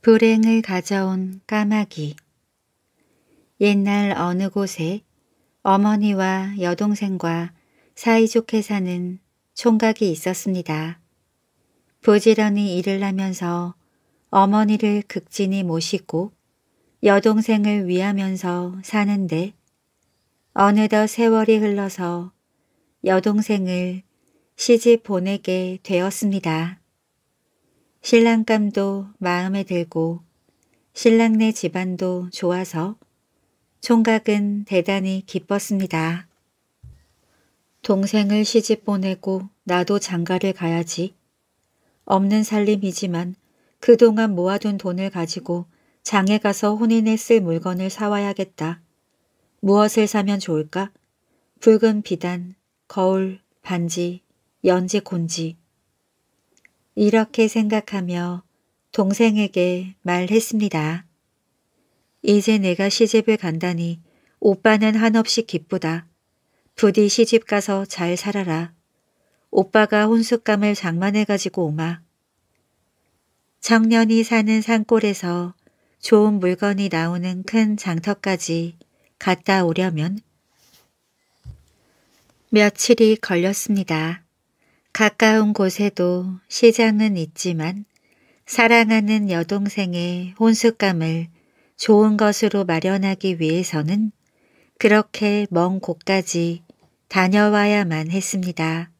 불행을 가져온 까마귀 옛날 어느 곳에 어머니와 여동생과 사이좋게 사는 총각이 있었습니다. 부지런히 일을 하면서 어머니를 극진히 모시고 여동생을 위하면서 사는데 어느덧 세월이 흘러서 여동생을 시집 보내게 되었습니다. 신랑감도 마음에 들고 신랑네 집안도 좋아서 총각은 대단히 기뻤습니다. 동생을 시집 보내고 나도 장가를 가야지. 없는 살림이지만 그동안 모아둔 돈을 가지고 장에 가서 혼인에 쓸 물건을 사와야겠다. 무엇을 사면 좋을까? 붉은 비단, 거울, 반지, 연지 곤지, 이렇게 생각하며 동생에게 말했습니다. 이제 내가 시집을 간다니 오빠는 한없이 기쁘다. 부디 시집 가서 잘 살아라. 오빠가 혼숙감을 장만해가지고 오마. 청년이 사는 산골에서 좋은 물건이 나오는 큰 장터까지 갔다 오려면 며칠이 걸렸습니다. 가까운 곳에도 시장은 있지만 사랑하는 여동생의 혼숙감을 좋은 것으로 마련하기 위해서는 그렇게 먼 곳까지 다녀와야만 했습니다.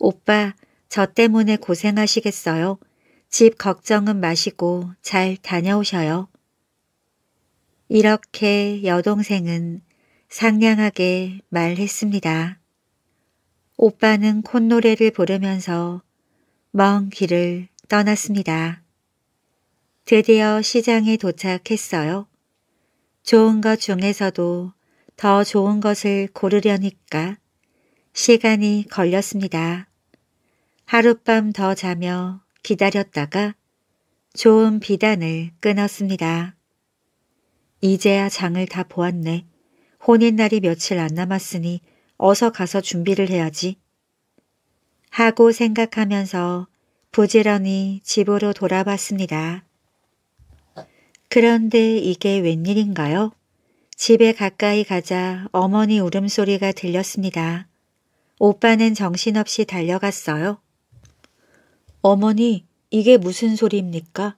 오빠, 저 때문에 고생하시겠어요. 집 걱정은 마시고 잘 다녀오셔요. 이렇게 여동생은 상냥하게 말했습니다. 오빠는 콧노래를 부르면서 먼 길을 떠났습니다. 드디어 시장에 도착했어요. 좋은 것 중에서도 더 좋은 것을 고르려니까 시간이 걸렸습니다. 하룻밤 더 자며 기다렸다가 좋은 비단을 끊었습니다. 이제야 장을 다 보았네. 혼인 날이 며칠 안 남았으니 어서 가서 준비를 해야지. 하고 생각하면서 부지런히 집으로 돌아봤습니다. 그런데 이게 웬일인가요? 집에 가까이 가자 어머니 울음소리가 들렸습니다. 오빠는 정신없이 달려갔어요. 어머니, 이게 무슨 소리입니까?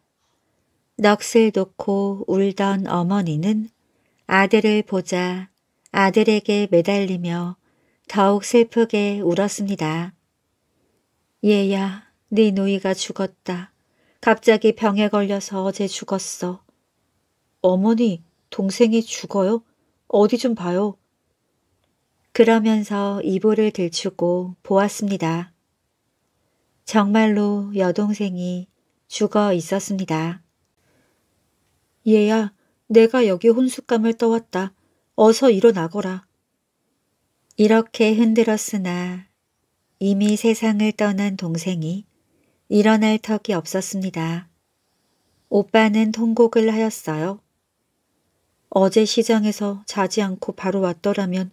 넋을 놓고 울던 어머니는 아들을 보자 아들에게 매달리며 더욱 슬프게 울었습니다. 얘야, 네 누이가 죽었다. 갑자기 병에 걸려서 어제 죽었어. 어머니, 동생이 죽어요? 어디 좀 봐요. 그러면서 이불을 들추고 보았습니다. 정말로 여동생이 죽어 있었습니다. 얘야, 내가 여기 혼숙감을 떠왔다. 어서 일어나거라. 이렇게 흔들었으나 이미 세상을 떠난 동생이 일어날 턱이 없었습니다. 오빠는 통곡을 하였어요. 어제 시장에서 자지 않고 바로 왔더라면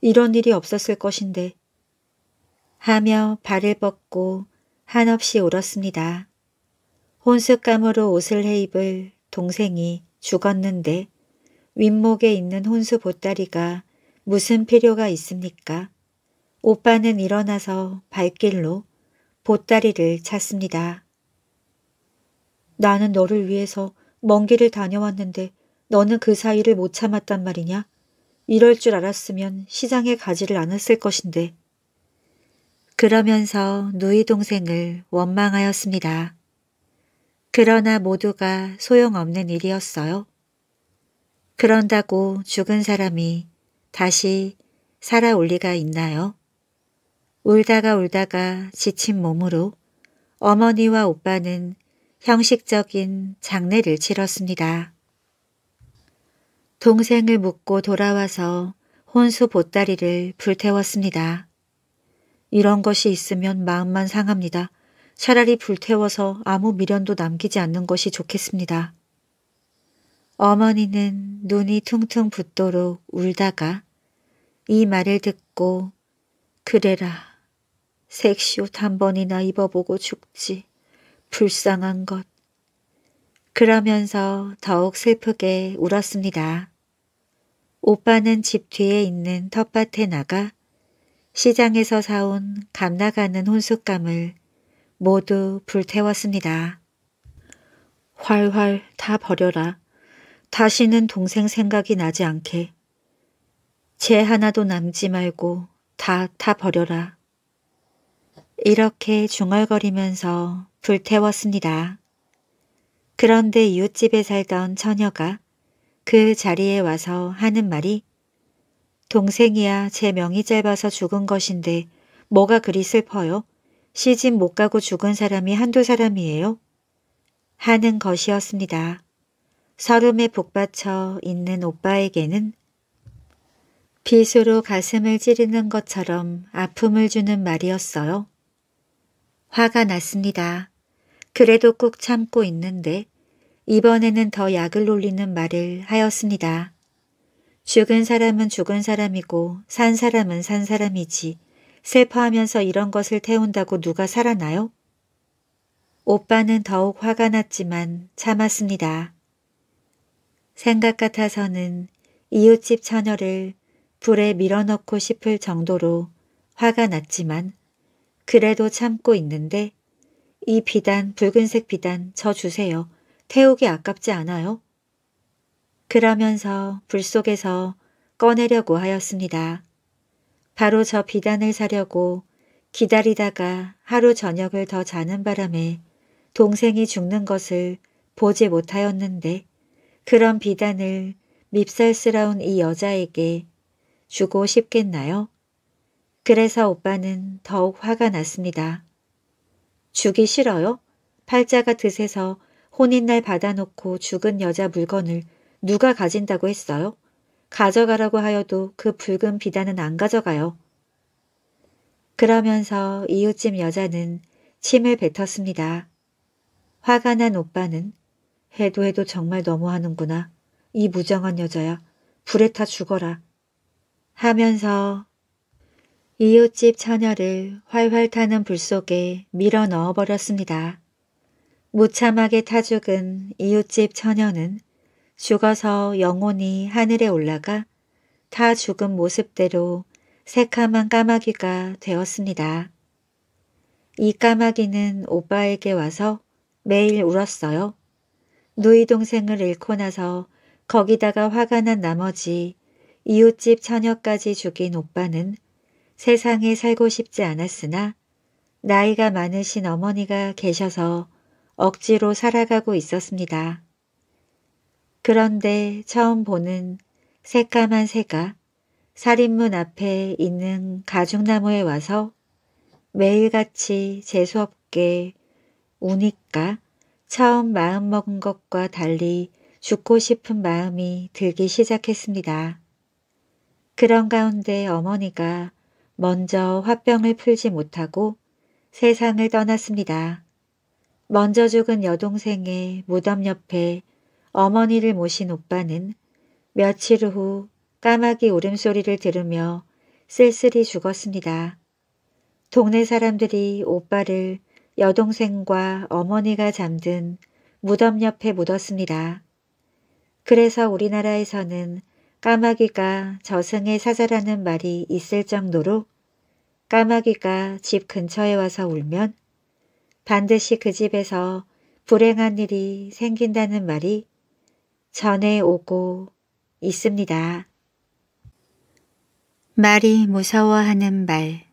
이런 일이 없었을 것인데 하며 발을 뻗고 한없이 울었습니다. 혼수감으로 옷을 해입을 동생이 죽었는데 윗목에 있는 혼수 보따리가 무슨 필요가 있습니까? 오빠는 일어나서 발길로 보따리를 찾습니다. 나는 너를 위해서 먼 길을 다녀왔는데 너는 그 사이를 못 참았단 말이냐? 이럴 줄 알았으면 시장에 가지를 않았을 것인데. 그러면서 누이 동생을 원망하였습니다. 그러나 모두가 소용없는 일이었어요. 그런다고 죽은 사람이 다시 살아올 리가 있나요? 울다가 울다가 지친 몸으로 어머니와 오빠는 형식적인 장례를 치렀습니다. 동생을 묻고 돌아와서 혼수 보따리를 불태웠습니다. 이런 것이 있으면 마음만 상합니다. 차라리 불태워서 아무 미련도 남기지 않는 것이 좋겠습니다. 어머니는 눈이 퉁퉁 붓도록 울다가 이 말을 듣고 그래라 색시옷 한 번이나 입어보고 죽지 불쌍한 것 그러면서 더욱 슬프게 울었습니다. 오빠는 집 뒤에 있는 텃밭에 나가 시장에서 사온 감 나가는 혼숫감을 모두 불태웠습니다. 활활 다 버려라. 다시는 동생 생각이 나지 않게 죄 하나도 남지 말고 다 타버려라. 이렇게 중얼거리면서 불태웠습니다. 그런데 이웃집에 살던 처녀가 그 자리에 와서 하는 말이 동생이야 제 명이 짧아서 죽은 것인데 뭐가 그리 슬퍼요? 시집 못 가고 죽은 사람이 한두 사람이에요? 하는 것이었습니다. 서름에 복받쳐 있는 오빠에게는 빗으로 가슴을 찌르는 것처럼 아픔을 주는 말이었어요. 화가 났습니다. 그래도 꾹 참고 있는데 이번에는 더 약을 올리는 말을 하였습니다. 죽은 사람은 죽은 사람이고 산 사람은 산 사람이지 슬퍼하면서 이런 것을 태운다고 누가 살아나요? 오빠는 더욱 화가 났지만 참았습니다. 생각 같아서는 이웃집 처녀를 불에 밀어넣고 싶을 정도로 화가 났지만 그래도 참고 있는데 이 비단 붉은색 비단 저 주세요. 태우기 아깝지 않아요? 그러면서 불 속에서 꺼내려고 하였습니다. 바로 저 비단을 사려고 기다리다가 하루 저녁을 더 자는 바람에 동생이 죽는 것을 보지 못하였는데 그런 비단을 밉살스러운 이 여자에게 주고 싶겠나요? 그래서 오빠는 더욱 화가 났습니다. 주기 싫어요? 팔자가 드세서 혼인날 받아놓고 죽은 여자 물건을 누가 가진다고 했어요? 가져가라고 하여도 그 붉은 비단은 안 가져가요. 그러면서 이웃집 여자는 침을 뱉었습니다. 화가 난 오빠는 해도 해도 정말 너무하는구나. 이 무정한 여자야. 불에 타 죽어라. 하면서 이웃집 처녀를 활활 타는 불 속에 밀어 넣어버렸습니다. 무참하게 타 죽은 이웃집 처녀는 죽어서 영혼이 하늘에 올라가 타 죽은 모습대로 새카만 까마귀가 되었습니다. 이 까마귀는 오빠에게 와서 매일 울었어요. 누이 동생을 잃고 나서 거기다가 화가 난 나머지 이웃집 처녀까지 죽인 오빠는 세상에 살고 싶지 않았으나 나이가 많으신 어머니가 계셔서 억지로 살아가고 있었습니다. 그런데 처음 보는 새까만 새가 살인문 앞에 있는 가죽나무에 와서 매일같이 재수없게 우니까 처음 마음먹은 것과 달리 죽고 싶은 마음이 들기 시작했습니다. 그런 가운데 어머니가 먼저 화병을 풀지 못하고 세상을 떠났습니다. 먼저 죽은 여동생의 무덤 옆에 어머니를 모신 오빠는 며칠 후 까마귀 울음소리를 들으며 쓸쓸히 죽었습니다. 동네 사람들이 오빠를 여동생과 어머니가 잠든 무덤 옆에 묻었습니다. 그래서 우리나라에서는 까마귀가 저승에 사자라는 말이 있을 정도로 까마귀가 집 근처에 와서 울면 반드시 그 집에서 불행한 일이 생긴다는 말이 전해 오고 있습니다. 말이 무서워하는 말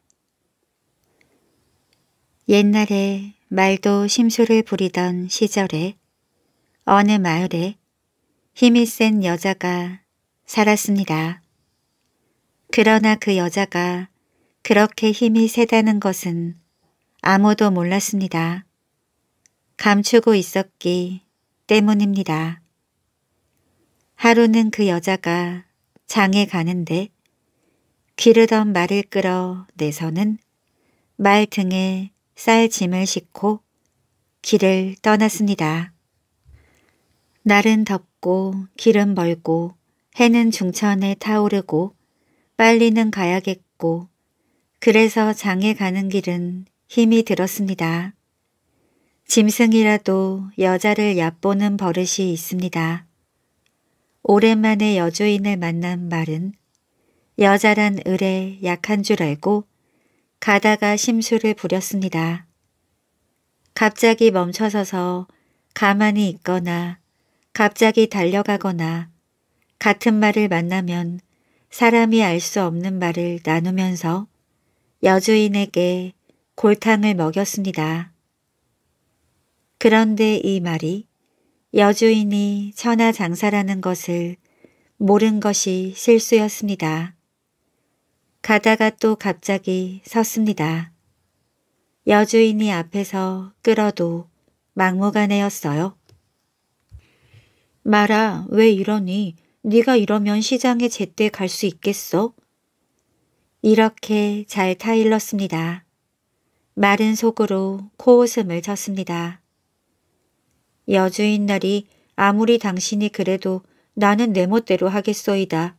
옛날에 말도 심술을 부리던 시절에 어느 마을에 힘이 센 여자가 살았습니다. 그러나 그 여자가 그렇게 힘이 세다는 것은 아무도 몰랐습니다. 감추고 있었기 때문입니다. 하루는 그 여자가 장에 가는데 기르던 말을 끌어내서는 말 등에 쌀 짐을 싣고 길을 떠났습니다. 날은 덥고 길은 멀고 해는 중천에 타오르고 빨리는 가야겠고 그래서 장에 가는 길은 힘이 들었습니다. 짐승이라도 여자를 얕보는 버릇이 있습니다. 오랜만에 여주인을 만난 말은 여자란 을에 약한 줄 알고 가다가 심술을 부렸습니다. 갑자기 멈춰서서 가만히 있거나 갑자기 달려가거나 같은 말을 만나면 사람이 알 수 없는 말을 나누면서 여주인에게 골탕을 먹였습니다. 그런데 이 말이 여주인이 천하장사라는 것을 모른 것이 실수였습니다. 가다가 또 갑자기 섰습니다. 여주인이 앞에서 끌어도 막무가내였어요. 마라, 왜 이러니? 네가 이러면 시장에 제때 갈 수 있겠어? 이렇게 잘 타일렀습니다. 마른 속으로 코웃음을 쳤습니다. 여주인 날이 아무리 당신이 그래도 나는 내 멋대로 하겠소이다.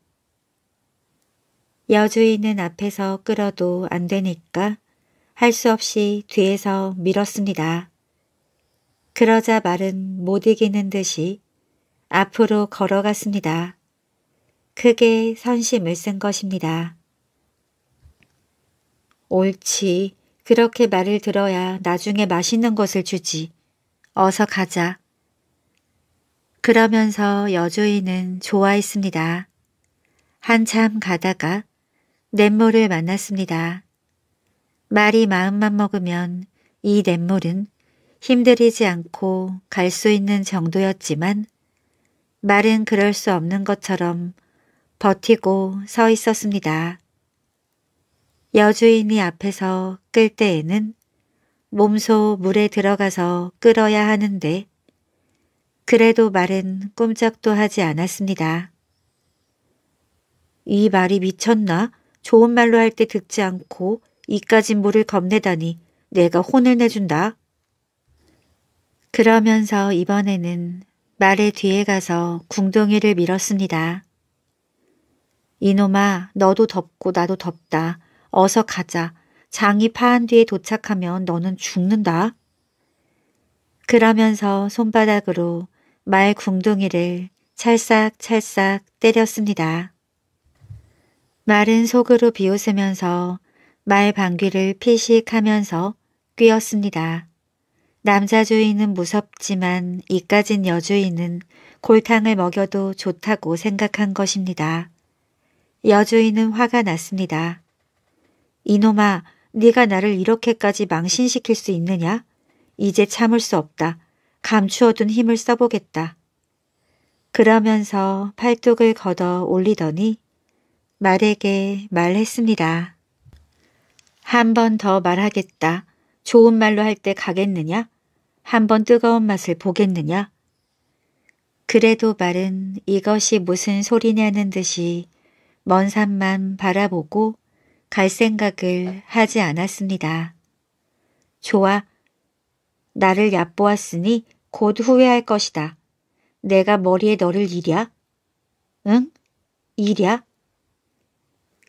여주인은 앞에서 끌어도 안 되니까 할 수 없이 뒤에서 밀었습니다. 그러자 말은 못 이기는 듯이 앞으로 걸어갔습니다. 크게 선심을 쓴 것입니다. 옳지. 그렇게 말을 들어야 나중에 맛있는 것을 주지. 어서 가자. 그러면서 여주인은 좋아했습니다. 한참 가다가 냇물을 만났습니다. 말이 마음만 먹으면 이 냇물은 힘들이지 않고 갈 수 있는 정도였지만 말은 그럴 수 없는 것처럼 버티고 서 있었습니다. 여주인이 앞에서 끌 때에는 몸소 물에 들어가서 끌어야 하는데 그래도 말은 꼼짝도 하지 않았습니다. 이 말이 미쳤나? 좋은 말로 할 때 듣지 않고 이까진 물을 겁내다니 내가 혼을 내준다. 그러면서 이번에는 말의 뒤에 가서 궁둥이를 밀었습니다. 이놈아 너도 덥고 나도 덥다. 어서 가자. 장이 파한 뒤에 도착하면 너는 죽는다. 그러면서 손바닥으로 말 궁둥이를 찰싹찰싹 때렸습니다. 말은 속으로 비웃으면서 말 방귀를 피식하면서 뀌었습니다. 남자 주인은 무섭지만 이까진 여주인은 골탕을 먹여도 좋다고 생각한 것입니다. 여주인은 화가 났습니다. 이놈아, 네가 나를 이렇게까지 망신시킬 수 있느냐? 이제 참을 수 없다. 감추어둔 힘을 써보겠다. 그러면서 팔뚝을 걷어 올리더니 말에게 말했습니다. 한 번 더 말하겠다. 좋은 말로 할 때 가겠느냐? 한 번 뜨거운 맛을 보겠느냐? 그래도 말은 이것이 무슨 소리냐는 듯이 먼 산만 바라보고 갈 생각을 하지 않았습니다. 좋아. 나를 얕보았으니 곧 후회할 것이다. 내가 머리에 너를 이랴? 응? 이랴?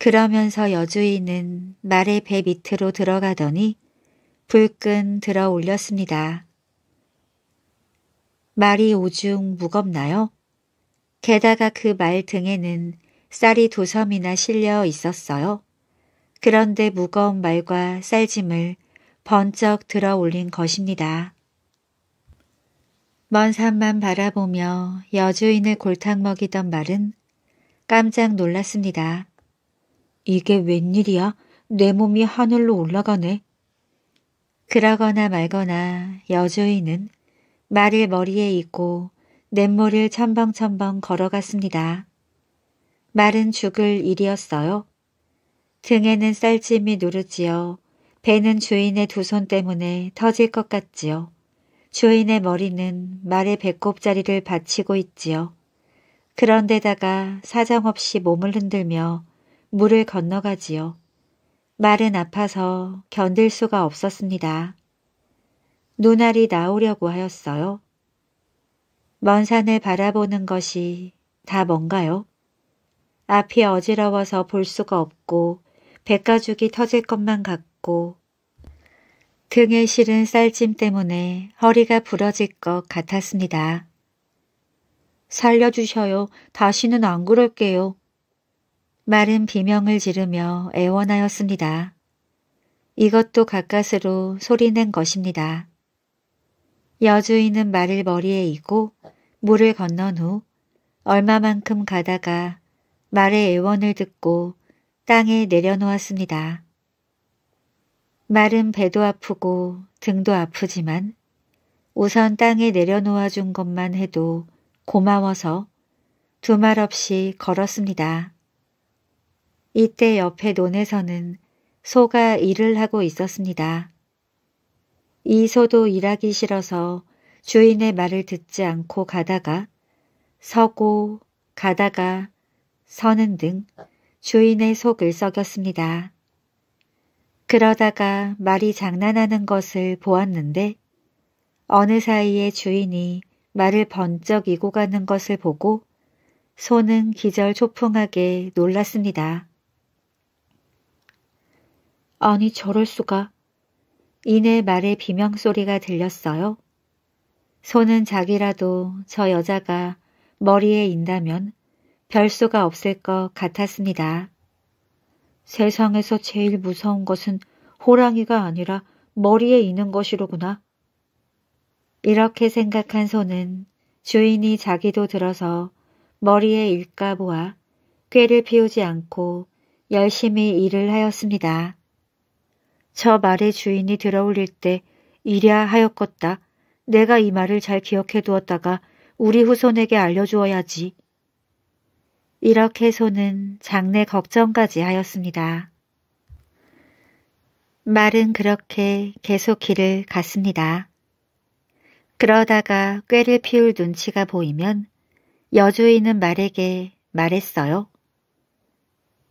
그러면서 여주인은 말의 배 밑으로 들어가더니 불끈 들어 올렸습니다. 말이 오중 무겁나요? 게다가 그 말 등에는 쌀이 두 섬이나 실려 있었어요. 그런데 무거운 말과 쌀짐을 번쩍 들어 올린 것입니다. 먼 산만 바라보며 여주인을 골탕 먹이던 말은 깜짝 놀랐습니다. 이게 웬일이야? 내 몸이 하늘로 올라가네. 그러거나 말거나 여주인은 말을 머리에 잇고 냇물을 첨벙첨벙 걸어갔습니다. 말은 죽을 일이었어요. 등에는 쌀짐이 누르지요. 배는 주인의 두 손 때문에 터질 것 같지요. 주인의 머리는 말의 배꼽자리를 받치고 있지요. 그런데다가 사정없이 몸을 흔들며 물을 건너가지요. 말은 아파서 견딜 수가 없었습니다. 눈알이 나오려고 하였어요. 먼 산을 바라보는 것이 다 뭔가요? 앞이 어지러워서 볼 수가 없고 백가죽이 터질 것만 같고 등에 실은 쌀찜 때문에 허리가 부러질 것 같았습니다. 살려주셔요. 다시는 안 그럴게요. 마른 비명을 지르며 애원하였습니다. 이것도 가까스로 소리낸 것입니다. 여주인은 말을 머리에 이고 물을 건넌 후 얼마만큼 가다가 말의 애원을 듣고 땅에 내려놓았습니다. 말은 배도 아프고 등도 아프지만 우선 땅에 내려놓아 준 것만 해도 고마워서 두 말 없이 걸었습니다. 이때 옆에 논에서는 소가 일을 하고 있었습니다. 이 소도 일하기 싫어서 주인의 말을 듣지 않고 가다가 서고 가다가 서는 등 주인의 속을 썩였습니다. 그러다가 말이 장난하는 것을 보았는데 어느 사이에 주인이 말을 번쩍 이고 가는 것을 보고 소는 기절초풍하게 놀랐습니다. 아니 저럴 수가. 이내 말에 비명소리가 들렸어요. 손은 자기라도 저 여자가 머리에 인다면 별수가 없을 것 같았습니다. 세상에서 제일 무서운 것은 호랑이가 아니라 머리에 이는 것이로구나. 이렇게 생각한 손은 주인이 자기도 들어서 머리에 일까 보아 꾀를 피우지 않고 열심히 일을 하였습니다. 저 말의 주인이 들어올릴 때 이랴 하였겄다. 내가 이 말을 잘 기억해 두었다가 우리 후손에게 알려주어야지. 이렇게 소는 장래 걱정까지 하였습니다. 말은 그렇게 계속 길을 갔습니다. 그러다가 꾀를 피울 눈치가 보이면 여주인은 말에게 말했어요.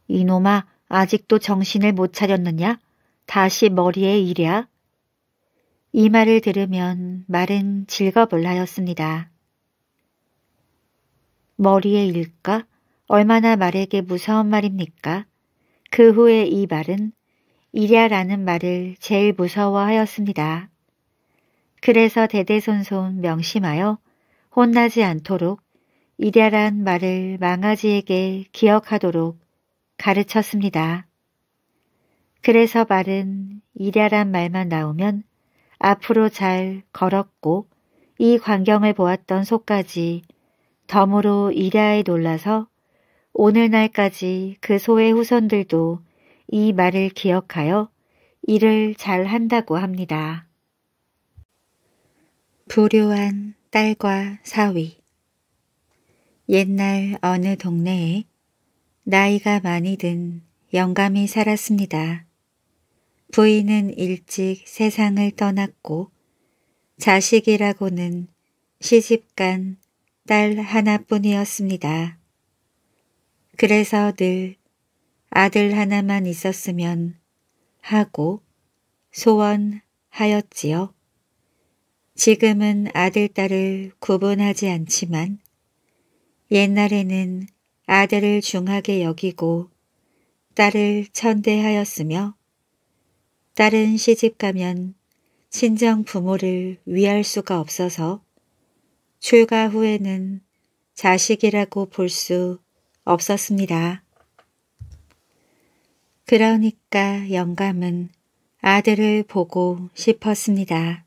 이놈아 아직도 정신을 못 차렸느냐? 다시 머리에 이랴. 이 말을 들으면 말은 즐거불하였습니다 머리에 일까? 얼마나 말에게 무서운 말입니까? 그 후에 이 말은 이랴라는 말을 제일 무서워하였습니다. 그래서 대대손손 명심하여 혼나지 않도록 이랴란 말을 망아지에게 기억하도록 가르쳤습니다. 그래서 말은 이랴란 말만 나오면 앞으로 잘 걸었고 이 광경을 보았던 속까지 덤으로 이랴에 놀라서 오늘날까지 그 소의 후손들도 이 말을 기억하여 일을 잘 한다고 합니다. 불효한 딸과 사위 옛날 어느 동네에 나이가 많이 든 영감이 살았습니다. 부인은 일찍 세상을 떠났고 자식이라고는 시집간 딸 하나뿐이었습니다. 그래서 늘 아들 하나만 있었으면 하고 소원하였지요. 지금은 아들, 딸을 구분하지 않지만 옛날에는 아들을 중하게 여기고 딸을 천대하였으며 딸은 시집 가면 친정 부모를 위할 수가 없어서 출가 후에는 자식이라고 볼 수 없었습니다. 그러니까 영감은 아들을 보고 싶었습니다.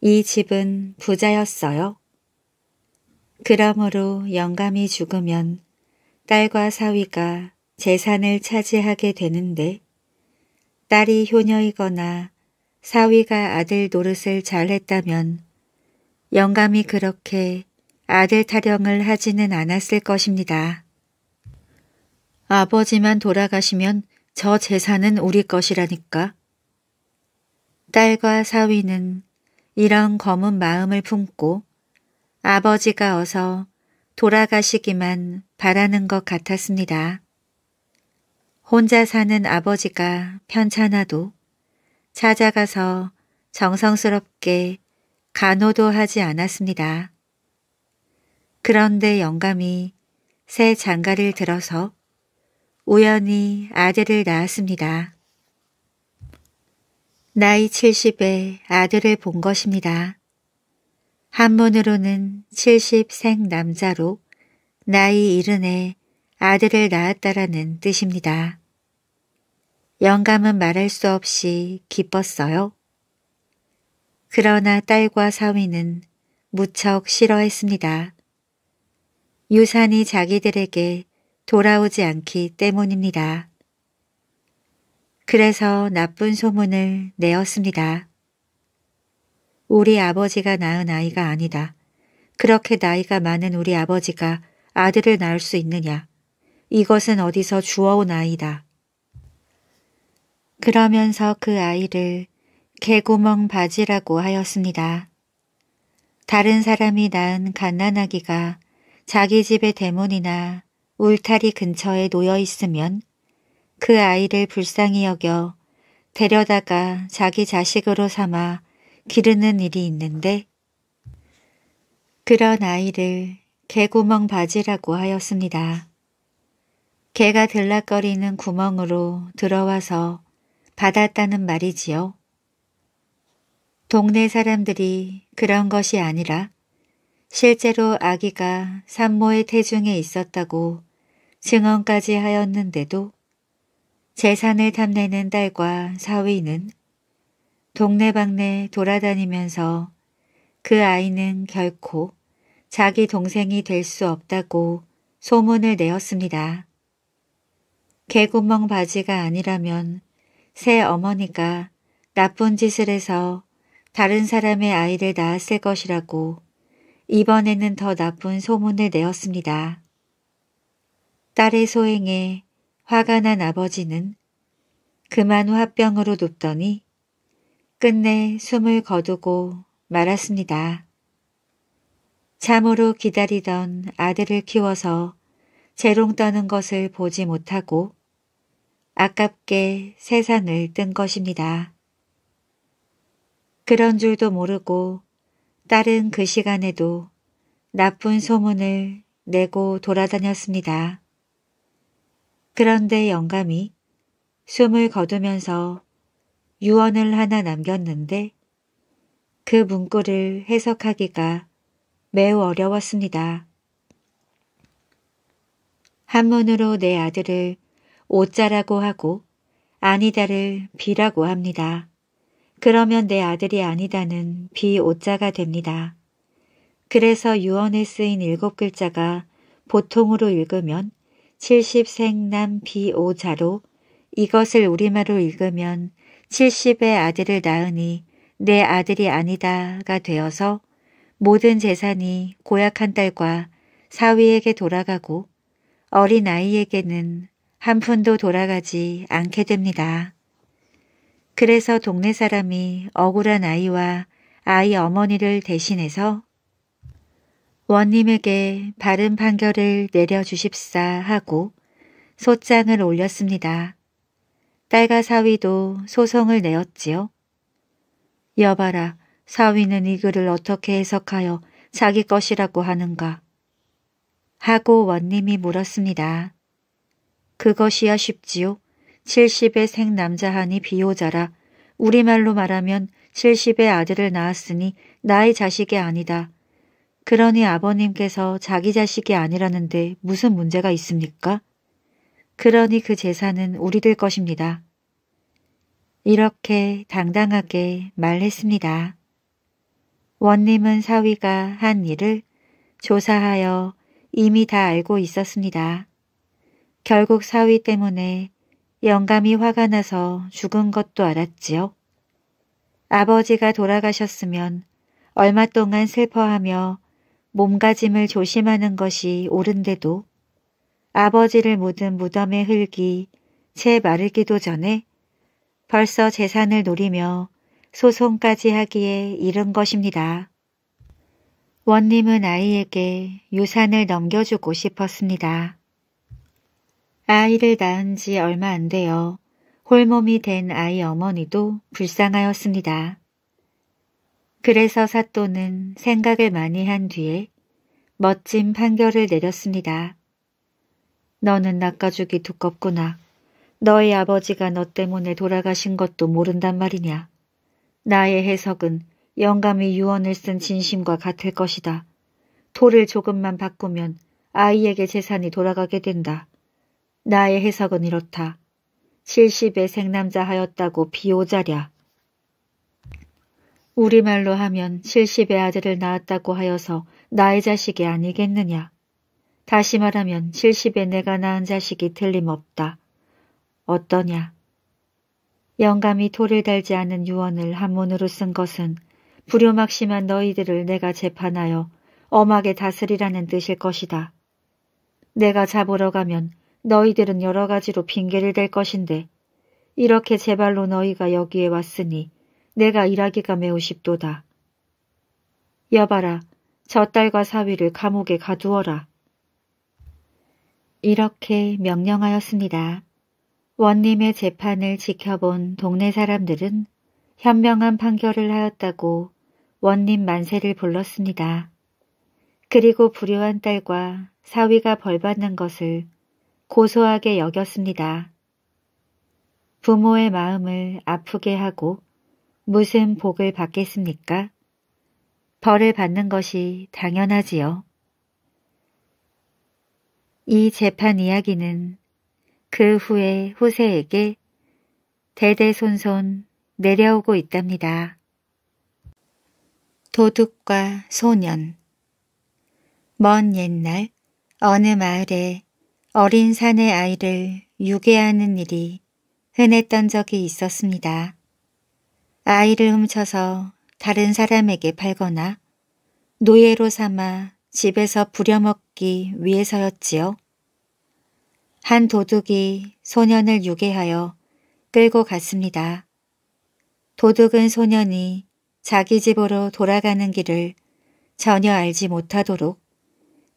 이 집은 부자였어요. 그러므로 영감이 죽으면 딸과 사위가 재산을 차지하게 되는데 딸이 효녀이거나 사위가 아들 노릇을 잘했다면 영감이 그렇게 아들 타령을 하지는 않았을 것입니다. 아버지만 돌아가시면 저 재산은 우리 것이라니까. 딸과 사위는 이런 검은 마음을 품고 아버지가 어서 돌아가시기만 바라는 것 같았습니다. 혼자 사는 아버지가 편찮아도 찾아가서 정성스럽게 간호도 하지 않았습니다. 그런데 영감이 새 장가를 들어서 우연히 아들을 낳았습니다. 나이 70에 아들을 본 것입니다. 한문으로는 70생 남자로 나이 70에 아들을 낳았다라는 뜻입니다. 영감은 말할 수 없이 기뻤어요. 그러나 딸과 사위는 무척 싫어했습니다. 유산이 자기들에게 돌아오지 않기 때문입니다. 그래서 나쁜 소문을 내었습니다. 우리 아버지가 낳은 아이가 아니다. 그렇게 나이가 많은 우리 아버지가 아들을 낳을 수 있느냐. 이것은 어디서 주워온 아이다. 그러면서 그 아이를 개구멍 바지라고 하였습니다. 다른 사람이 낳은 갓난아기가 자기 집의 대문이나 울타리 근처에 놓여 있으면 그 아이를 불쌍히 여겨 데려다가 자기 자식으로 삼아 기르는 일이 있는데 그런 아이를 개구멍 바지라고 하였습니다. 개가 들락거리는 구멍으로 들어와서 받았다는 말이지요. 동네 사람들이 그런 것이 아니라 실제로 아기가 산모의 태중에 있었다고 증언까지 하였는데도 재산을 탐내는 딸과 사위는 동네방네 돌아다니면서 그 아이는 결코 자기 동생이 될 수 없다고 소문을 내었습니다. 개구멍 바지가 아니라면 새 어머니가 나쁜 짓을 해서 다른 사람의 아이를 낳았을 것이라고 이번에는 더 나쁜 소문을 내었습니다. 딸의 소행에 화가 난 아버지는 그만 화병으로 눕더니 끝내 숨을 거두고 말았습니다. 참으로 기다리던 아들을 키워서 재롱 떠는 것을 보지 못하고 아깝게 세상을 뜬 것입니다. 그런 줄도 모르고 딸은 그 시간에도 나쁜 소문을 내고 돌아다녔습니다. 그런데 영감이 숨을 거두면서 유언을 하나 남겼는데 그 문구를 해석하기가 매우 어려웠습니다. 한문으로 내 아들을 오자라고 하고 아니다를 비라고 합니다. 그러면 내 아들이 아니다는 비오자가 됩니다. 그래서 유언에 쓰인 일곱 글자가 보통으로 읽으면 70생남 비오자로 이것을 우리말로 읽으면 70의 아들을 낳으니 내 아들이 아니다가 되어서 모든 재산이 고약한 딸과 사위에게 돌아가고 어린아이에게는 한 푼도 돌아가지 않게 됩니다. 그래서 동네 사람이 억울한 아이와 아이 어머니를 대신해서 원님에게 바른 판결을 내려주십사 하고 소장을 올렸습니다. 딸과 사위도 소송을 내었지요. 여봐라, 사위는 이 글을 어떻게 해석하여 자기 것이라고 하는가? 하고 원님이 물었습니다. 그것이야 쉽지요. 70의 생 남자하니 비호자라. 우리말로 말하면 70의 아들을 낳았으니 나의 자식이 아니다. 그러니 아버님께서 자기 자식이 아니라는데 무슨 문제가 있습니까? 그러니 그 재산은 우리들 것입니다. 이렇게 당당하게 말했습니다. 원님은 사위가 한 일을 조사하여 이미 다 알고 있었습니다. 결국 사위 때문에 영감이 화가 나서 죽은 것도 알았지요. 아버지가 돌아가셨으면 얼마 동안 슬퍼하며 몸가짐을 조심하는 것이 옳은데도 아버지를 묻은 무덤의 흙이 채 마르기도 전에 벌써 재산을 노리며 소송까지 하기에 이른 것입니다. 원님은 아이에게 유산을 넘겨주고 싶었습니다. 아이를 낳은 지 얼마 안 되어 홀몸이 된 아이 어머니도 불쌍하였습니다. 그래서 사또는 생각을 많이 한 뒤에 멋진 판결을 내렸습니다. 너는 낚아주기 두껍구나. 너의 아버지가 너 때문에 돌아가신 것도 모른단 말이냐. 나의 해석은 영감이 유언을 쓴 진심과 같을 것이다. 돌을 조금만 바꾸면 아이에게 재산이 돌아가게 된다. 나의 해석은 이렇다. 70의 생남자 하였다고 비오자랴. 우리말로 하면 70의 아들을 낳았다고 하여서 나의 자식이 아니겠느냐. 다시 말하면 70의 내가 낳은 자식이 틀림없다. 어떠냐. 영감이 돌을 달지 않은 유언을 한문으로 쓴 것은 불효막심한 너희들을 내가 재판하여 엄하게 다스리라는 뜻일 것이다. 내가 잡으러 가면 너희들은 여러 가지로 빙계를댈 것인데 이렇게 제 발로 너희가 여기에 왔으니 내가 일하기가 매우 쉽도다. 여봐라, 저 딸과 사위를 감옥에 가두어라. 이렇게 명령하였습니다. 원님의 재판을 지켜본 동네 사람들은 현명한 판결을 하였다고 원님 만세를 불렀습니다. 그리고 불효한 딸과 사위가 벌받는 것을 고소하게 여겼습니다. 부모의 마음을 아프게 하고 무슨 복을 받겠습니까? 벌을 받는 것이 당연하지요. 이 재판 이야기는 그 후에 후세에게 대대손손 내려오고 있답니다. 도둑과 소년 먼 옛날 어느 마을에 어린 산의 아이를 유괴하는 일이 흔했던 적이 있었습니다. 아이를 훔쳐서 다른 사람에게 팔거나 노예로 삼아 집에서 부려먹기 위해서였지요. 한 도둑이 소년을 유괴하여 끌고 갔습니다. 도둑은 소년이 자기 집으로 돌아가는 길을 전혀 알지 못하도록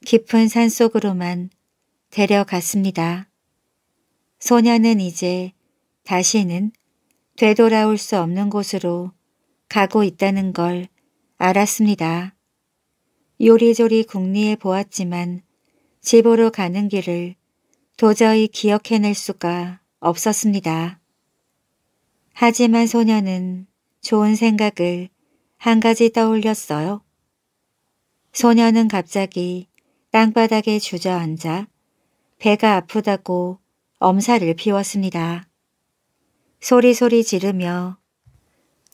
깊은 산속으로만 데려갔습니다. 소녀는 이제 다시는 되돌아올 수 없는 곳으로 가고 있다는 걸 알았습니다. 요리조리 궁리해 보았지만 집으로 가는 길을 도저히 기억해낼 수가 없었습니다. 하지만 소녀는 좋은 생각을 한 가지 떠올렸어요. 소녀는 갑자기 땅바닥에 주저앉아 배가 아프다고 엄살을 피웠습니다. 소리소리 지르며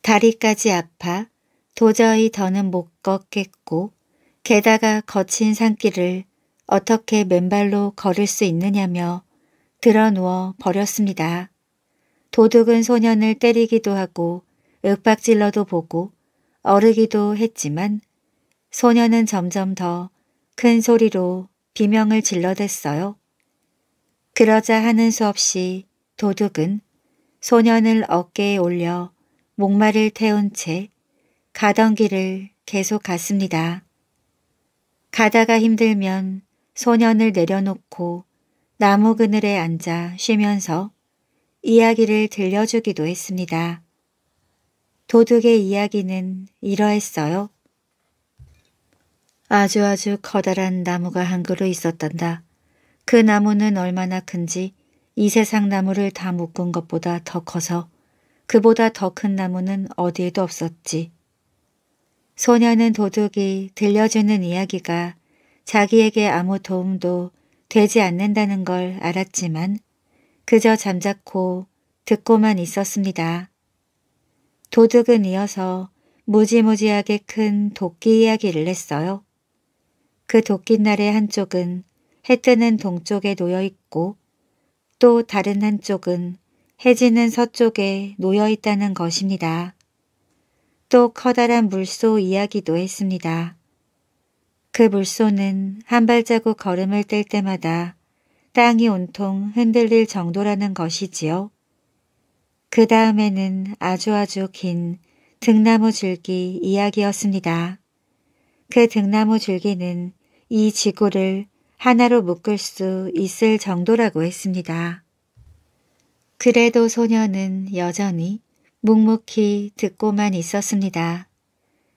다리까지 아파 도저히 더는 못 걷겠고 게다가 거친 산길을 어떻게 맨발로 걸을 수 있느냐며 드러누워 버렸습니다. 도둑은 소년을 때리기도 하고 윽박질러도 보고 어르기도 했지만 소년은 점점 더 큰 소리로 비명을 질러댔어요. 그러자 하는 수 없이 도둑은 소년을 어깨에 올려 목마를 태운 채 가던 길을 계속 갔습니다. 가다가 힘들면 소년을 내려놓고 나무 그늘에 앉아 쉬면서 이야기를 들려주기도 했습니다. 도둑의 이야기는 이러했어요. 아주아주 아주 커다란 나무가 한 그루 있었단다. 그 나무는 얼마나 큰지 이 세상 나무를 다 묶은 것보다 더 커서 그보다 더 큰 나무는 어디에도 없었지. 소녀는 도둑이 들려주는 이야기가 자기에게 아무 도움도 되지 않는다는 걸 알았지만 그저 잠자코 듣고만 있었습니다. 도둑은 이어서 무지무지하게 큰 도끼 이야기를 했어요. 그 도끼날의 한쪽은 해뜨는 동쪽에 놓여 있고 또 다른 한쪽은 해지는 서쪽에 놓여 있다는 것입니다. 또 커다란 물소 이야기도 했습니다. 그 물소는 한 발자국 걸음을 뗄 때마다 땅이 온통 흔들릴 정도라는 것이지요. 그 다음에는 아주 아주 긴 등나무 줄기 이야기였습니다. 그 등나무 줄기는 이 지구를 하나로 묶을 수 있을 정도라고 했습니다. 그래도 소녀는 여전히 묵묵히 듣고만 있었습니다.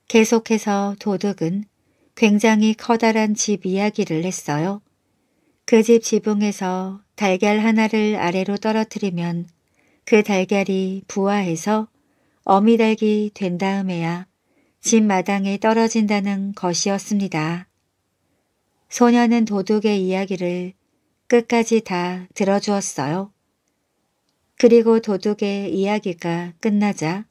계속해서 도둑은 굉장히 커다란 집 이야기를 했어요. 그 집 지붕에서 달걀 하나를 아래로 떨어뜨리면 그 달걀이 부화해서 어미달기 된 다음에야 집 마당에 떨어진다는 것이었습니다. 소녀는 도둑의 이야기를 끝까지 다 들어주었어요. 그리고 도둑의 이야기가 끝나자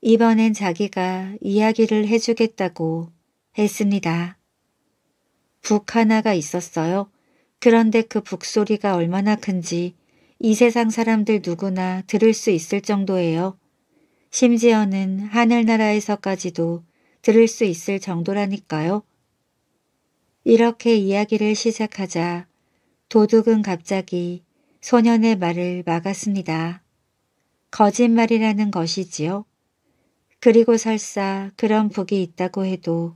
이번엔 자기가 이야기를 해주겠다고 했습니다. 북 하나가 있었어요. 그런데 그 북소리가 얼마나 큰지 이 세상 사람들 누구나 들을 수 있을 정도예요. 심지어는 하늘나라에서까지도 들을 수 있을 정도라니까요. 이렇게 이야기를 시작하자 도둑은 갑자기 소년의 말을 막았습니다. 거짓말이라는 것이지요. 그리고 설사 그런 북이 있다고 해도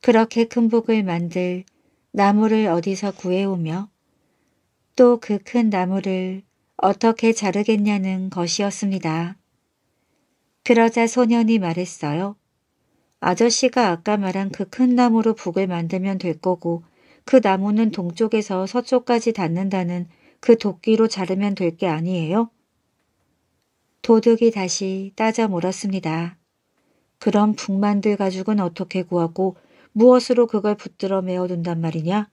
그렇게 큰 북을 만들 나무를 어디서 구해오며 또 그 큰 나무를 어떻게 자르겠냐는 것이었습니다. 그러자 소년이 말했어요. 아저씨가 아까 말한 그 큰 나무로 북을 만들면 될 거고 그 나무는 동쪽에서 서쪽까지 닿는다는 그 도끼로 자르면 될 게 아니에요? 도둑이 다시 따져 물었습니다. 그럼 북만들 가죽은 어떻게 구하고 무엇으로 그걸 붙들어 메어둔단 말이냐?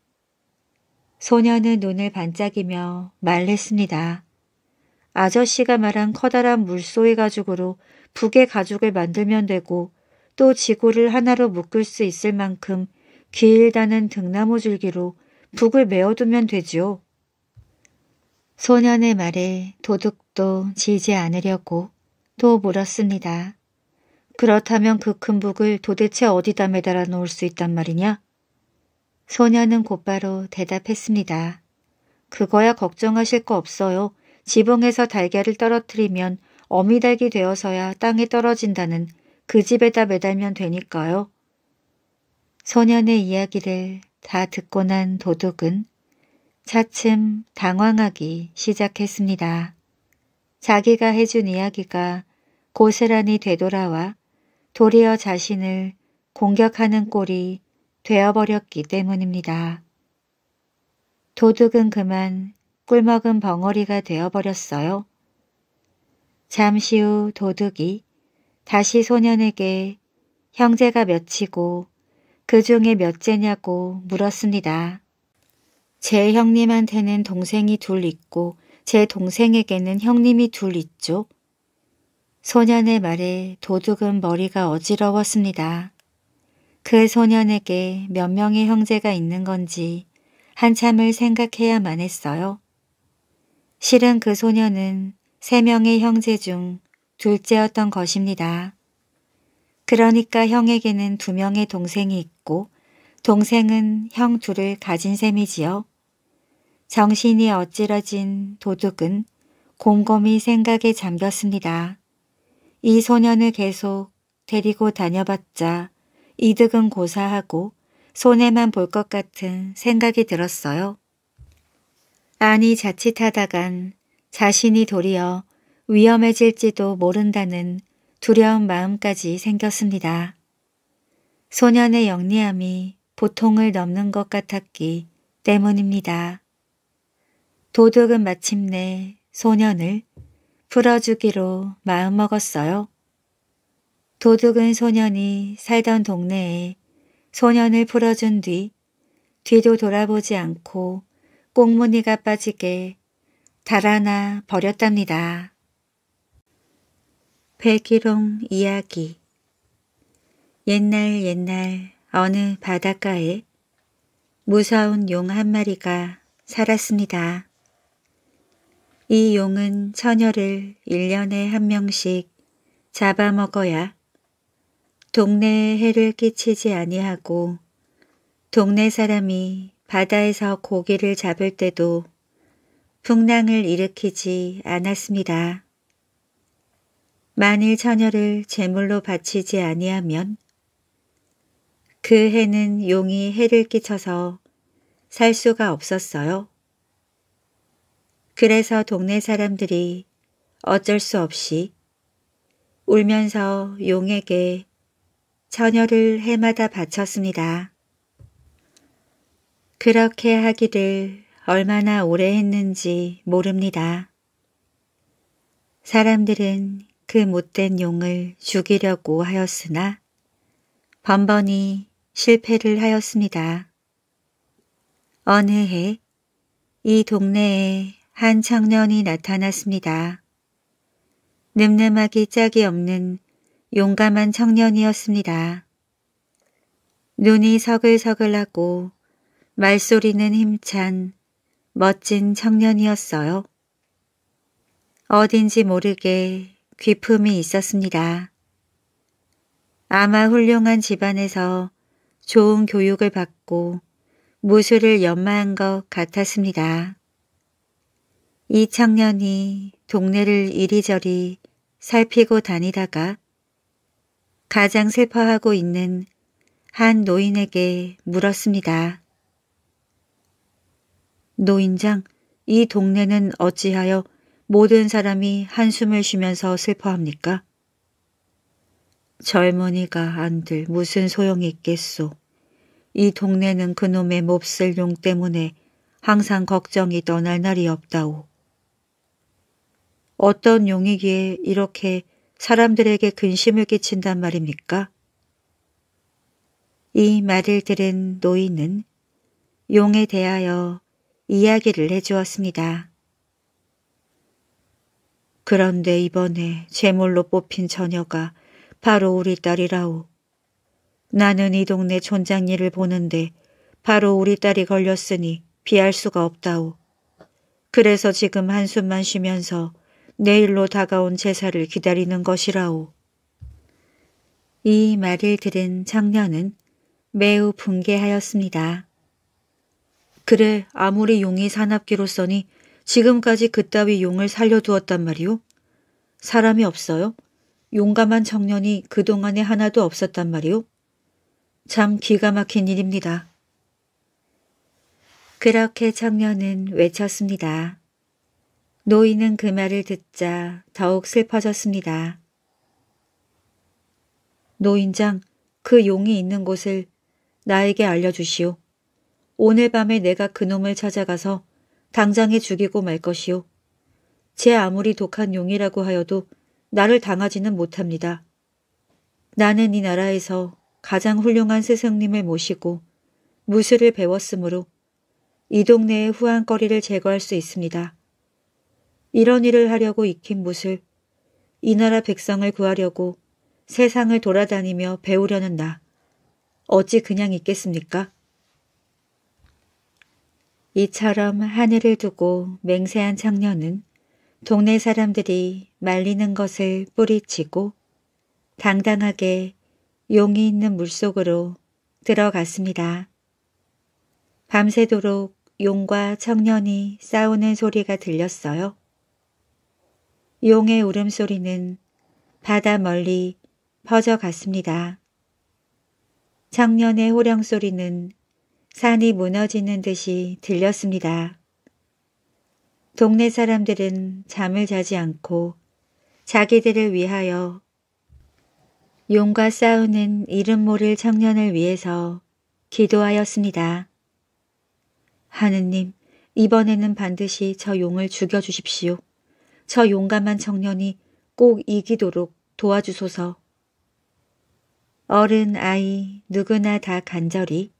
소녀는 눈을 반짝이며 말했습니다. 아저씨가 말한 커다란 물소의 가죽으로 북의 가죽을 만들면 되고 또 지구를 하나로 묶을 수 있을 만큼 길다는 등나무 줄기로 북을 메어두면 되지요. 소년의 말에 도둑도 지지 않으려고 또 물었습니다. 그렇다면 그 큰 북을 도대체 어디다 매달아 놓을 수 있단 말이냐? 소년은 곧바로 대답했습니다. 그거야 걱정하실 거 없어요. 지붕에서 달걀을 떨어뜨리면 어미닭이 되어서야 땅에 떨어진다는 그 집에다 매달면 되니까요. 소년의 이야기를 다 듣고 난 도둑은 차츰 당황하기 시작했습니다. 자기가 해준 이야기가 고스란히 되돌아와 도리어 자신을 공격하는 꼴이 되어버렸기 때문입니다. 도둑은 그만 꿀먹은 벙어리가 되어버렸어요. 잠시 후 도둑이 다시 소년에게 형제가 몇이고 그 중에 몇째냐고 물었습니다. 제 형님한테는 동생이 둘 있고 제 동생에게는 형님이 둘 있죠. 소년의 말에 도둑은 머리가 어지러웠습니다. 그 소년에게 몇 명의 형제가 있는 건지 한참을 생각해야만 했어요. 실은 그 소년은 세 명의 형제 중 둘째였던 것입니다. 그러니까 형에게는 두 명의 동생이 있고 동생은 형 둘을 가진 셈이지요. 정신이 어찌러진 도둑은 곰곰이 생각에 잠겼습니다. 이 소년을 계속 데리고 다녀봤자 이득은 고사하고 손해만 볼 것 같은 생각이 들었어요. 아니 자칫하다간 자신이 도리어 위험해질지도 모른다는 두려운 마음까지 생겼습니다. 소년의 영리함이 보통을 넘는 것 같았기 때문입니다. 도둑은 마침내 소년을 풀어주기로 마음먹었어요. 도둑은 소년이 살던 동네에 소년을 풀어준 뒤 뒤도 돌아보지 않고 꽁무니가 빠지게 달아나 버렸답니다. 백일홍 이야기 옛날 옛날 어느 바닷가에 무서운 용 한 마리가 살았습니다. 이 용은 처녀를 1년에 한 명씩 잡아먹어야 동네에 해를 끼치지 아니하고 동네 사람이 바다에서 고기를 잡을 때도 풍랑을 일으키지 않았습니다. 만일 처녀를 제물로 바치지 아니하면 그 해는 용이 해를 끼쳐서 살 수가 없었어요. 그래서 동네 사람들이 어쩔 수 없이 울면서 용에게 처녀를 해마다 바쳤습니다. 그렇게 하기를 얼마나 오래 했는지 모릅니다. 사람들은 그 못된 용을 죽이려고 하였으나 번번이 실패를 하였습니다. 어느 해 이 동네에 한 청년이 나타났습니다. 늠름하기 짝이 없는 용감한 청년이었습니다. 눈이 서글서글하고 말소리는 힘찬 멋진 청년이었어요. 어딘지 모르게 귀품이 있었습니다. 아마 훌륭한 집안에서 좋은 교육을 받고 무술을 연마한 것 같았습니다. 이 청년이 동네를 이리저리 살피고 다니다가 가장 슬퍼하고 있는 한 노인에게 물었습니다. 노인장, 이 동네는 어찌하여 모든 사람이 한숨을 쉬면서 슬퍼합니까? 젊은이가 안들 무슨 소용이 있겠소. 이 동네는 그놈의 몹쓸 용 때문에 항상 걱정이 떠날 날이 없다오. 어떤 용이기에 이렇게 사람들에게 근심을 끼친단 말입니까? 이 말을 들은 노인은 용에 대하여 이야기를 해주었습니다. 그런데 이번에 제물로 뽑힌 처녀가 바로 우리 딸이라오. 나는 이 동네 촌장일을 보는데 바로 우리 딸이 걸렸으니 피할 수가 없다오. 그래서 지금 한숨만 쉬면서 내일로 다가온 제사를 기다리는 것이라오. 이 말을 들은 청년은 매우 분개하였습니다. 그래 아무리 용이 사납기로 써니 지금까지 그따위 용을 살려두었단 말이오? 사람이 없어요? 용감한 청년이 그동안에 하나도 없었단 말이오? 참 기가 막힌 일입니다. 그렇게 청년은 외쳤습니다. 노인은 그 말을 듣자 더욱 슬퍼졌습니다. 노인장, 그 용이 있는 곳을 나에게 알려주시오. 오늘 밤에 내가 그놈을 찾아가서 당장에 죽이고 말것이오제 아무리 독한 용이라고 하여도 나를 당하지는 못합니다. 나는 이 나라에서 가장 훌륭한 스승님을 모시고 무술을 배웠으므로 이 동네의 후한거리를 제거할 수 있습니다. 이런 일을 하려고 익힌 무술, 이 나라 백성을 구하려고 세상을 돌아다니며 배우려는 나, 어찌 그냥 있겠습니까? 이처럼 하늘을 두고 맹세한 청년은 동네 사람들이 말리는 것을 뿌리치고 당당하게 용이 있는 물속으로 들어갔습니다. 밤새도록 용과 청년이 싸우는 소리가 들렸어요. 용의 울음소리는 바다 멀리 퍼져갔습니다. 청년의 호령소리는 산이 무너지는 듯이 들렸습니다. 동네 사람들은 잠을 자지 않고 자기들을 위하여 용과 싸우는 이름 모를 청년을 위해서 기도하였습니다. 하느님, 이번에는 반드시 저 용을 죽여주십시오. 저 용감한 청년이 꼭 이기도록 도와주소서. 어른, 아이, 누구나 다 간절히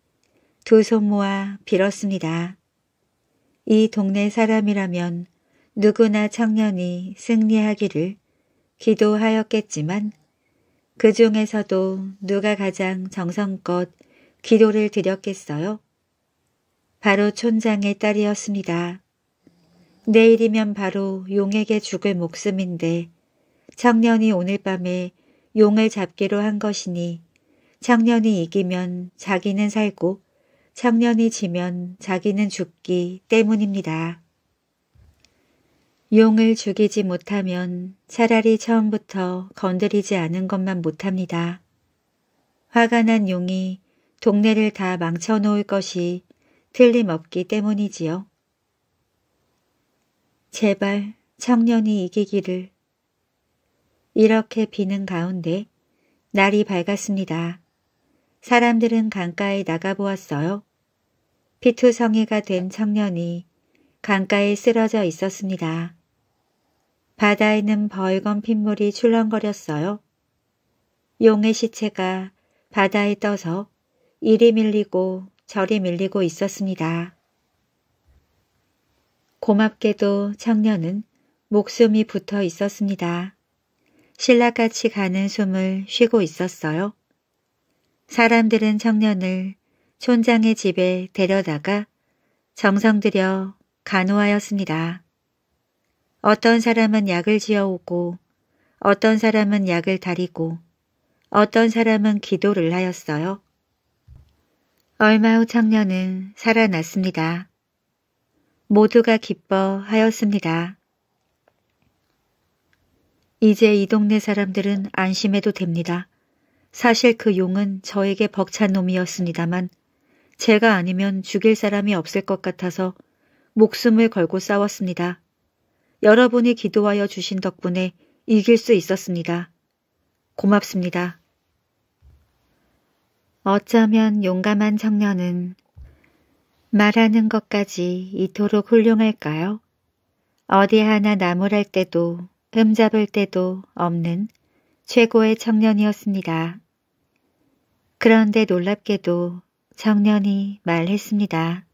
두손 모아 빌었습니다. 이 동네 사람이라면 누구나 청년이 승리하기를 기도하였겠지만 그 중에서도 누가 가장 정성껏 기도를 드렸겠어요? 바로 촌장의 딸이었습니다. 내일이면 바로 용에게 죽을 목숨인데 청년이 오늘 밤에 용을 잡기로 한 것이니 청년이 이기면 자기는 살고 청년이 지면 자기는 죽기 때문입니다. 용을 죽이지 못하면 차라리 처음부터 건드리지 않은 것만 못합니다. 화가 난 용이 동네를 다 망쳐놓을 것이 틀림없기 때문이지요. 제발 청년이 이기기를. 이렇게 비는 가운데 날이 밝았습니다. 사람들은 강가에 나가보았어요. 피투성이가 된 청년이 강가에 쓰러져 있었습니다. 바다에는 벌건 핏물이 출렁거렸어요. 용의 시체가 바다에 떠서 이리 밀리고 저리 밀리고 있었습니다. 고맙게도 청년은 목숨이 붙어 있었습니다. 신라같이 가는 숨을 쉬고 있었어요. 사람들은 청년을 촌장의 집에 데려다가 정성 들여 간호하였습니다. 어떤 사람은 약을 지어오고 어떤 사람은 약을 다리고 어떤 사람은 기도를 하였어요. 얼마 후 청년은 살아났습니다. 모두가 기뻐하였습니다. 이제 이 동네 사람들은 안심해도 됩니다. 사실 그 용은 저에게 벅찬 놈이었습니다만 제가 아니면 죽일 사람이 없을 것 같아서 목숨을 걸고 싸웠습니다. 여러분이 기도하여 주신 덕분에 이길 수 있었습니다. 고맙습니다. 어쩌면 용감한 청년은 말하는 것까지 이토록 훌륭할까요? 어디 하나 나무랄 때도 흠잡을 때도 없는 최고의 청년이었습니다. 그런데 놀랍게도 청년이 말했습니다.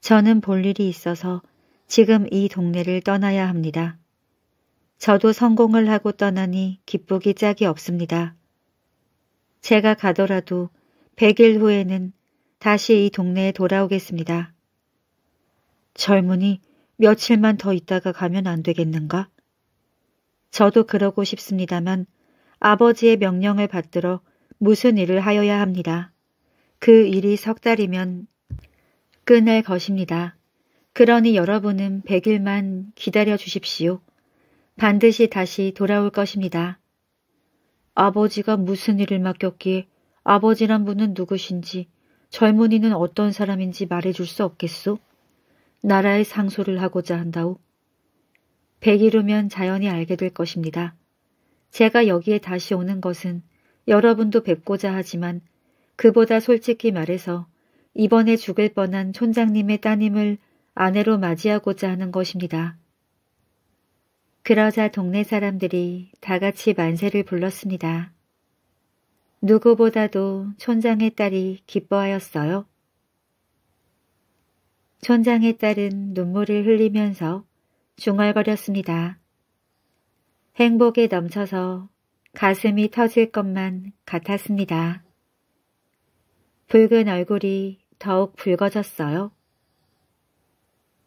저는 볼 일이 있어서 지금 이 동네를 떠나야 합니다. 저도 성공을 하고 떠나니 기쁘기 짝이 없습니다. 제가 가더라도 100일 후에는 다시 이 동네에 돌아오겠습니다. 젊은이 며칠만 더 있다가 가면 안 되겠는가? 저도 그러고 싶습니다만 아버지의 명령을 받들어 무슨 일을 하여야 합니다. 그 일이 석 달이면 끝날 것입니다. 그러니 여러분은 100일만 기다려 주십시오. 반드시 다시 돌아올 것입니다. 아버지가 무슨 일을 맡겼기에 아버지란 분은 누구신지 젊은이는 어떤 사람인지 말해줄 수 없겠소? 나라의 상소를 하고자 한다오. 100일 후면 자연히 알게 될 것입니다. 제가 여기에 다시 오는 것은 여러분도 뵙고자 하지만 그보다 솔직히 말해서 이번에 죽을 뻔한 촌장님의 따님을 아내로 맞이하고자 하는 것입니다. 그러자 동네 사람들이 다 같이 만세를 불렀습니다. 누구보다도 촌장의 딸이 기뻐하였어요. 촌장의 딸은 눈물을 흘리면서 중얼거렸습니다. 행복에 넘쳐서 가슴이 터질 것만 같았습니다. 붉은 얼굴이 더욱 붉어졌어요.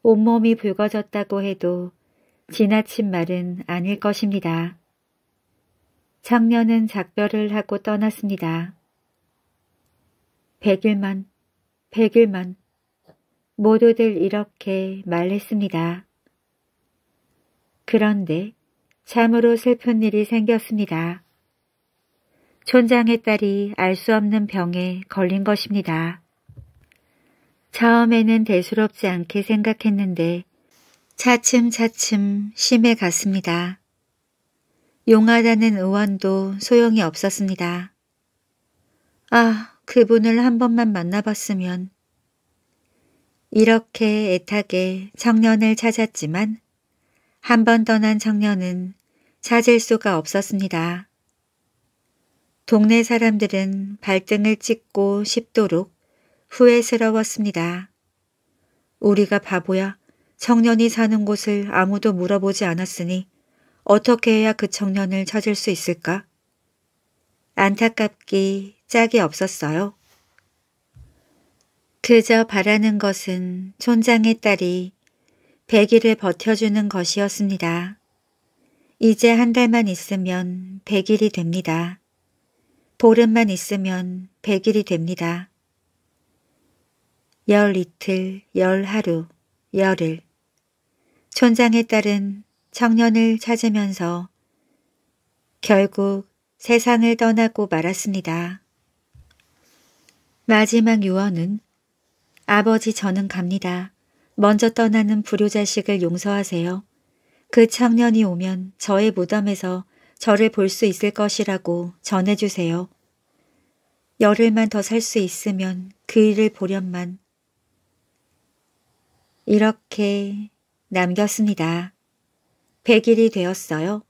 온몸이 붉어졌다고 해도 지나친 말은 아닐 것입니다. 청년은 작별을 하고 떠났습니다. 백일만, 백일만, 모두들 이렇게 말했습니다. 그런데 참으로 슬픈 일이 생겼습니다. 촌장의 딸이 알 수 없는 병에 걸린 것입니다. 처음에는 대수롭지 않게 생각했는데 차츰차츰 심해갔습니다. 용하다는 의원도 소용이 없었습니다. 아, 그분을 한 번만 만나봤으면. 이렇게 애타게 청년을 찾았지만 한 번 떠난 청년은 찾을 수가 없었습니다. 동네 사람들은 발등을 찍고 싶도록 후회스러웠습니다. 우리가 바보야 청년이 사는 곳을 아무도 물어보지 않았으니 어떻게 해야 그 청년을 찾을 수 있을까? 안타깝기 짝이 없었어요. 그저 바라는 것은 촌장의 딸이 배기를 버텨주는 것이었습니다. 이제 한 달만 있으면 100일이 됩니다. 보름만 있으면 100일이 됩니다. 열 이틀, 열 하루, 열흘 촌장에 따른 청년을 찾으면서 결국 세상을 떠나고 말았습니다. 마지막 유언은 아버지 저는 갑니다. 먼저 떠나는 불효자식을 용서하세요. 그 청년이 오면 저의 무덤에서 저를 볼 수 있을 것이라고 전해주세요. 열흘만 더 살 수 있으면 그 일을 보련만. 이렇게 남겼습니다. 100일이 되었어요.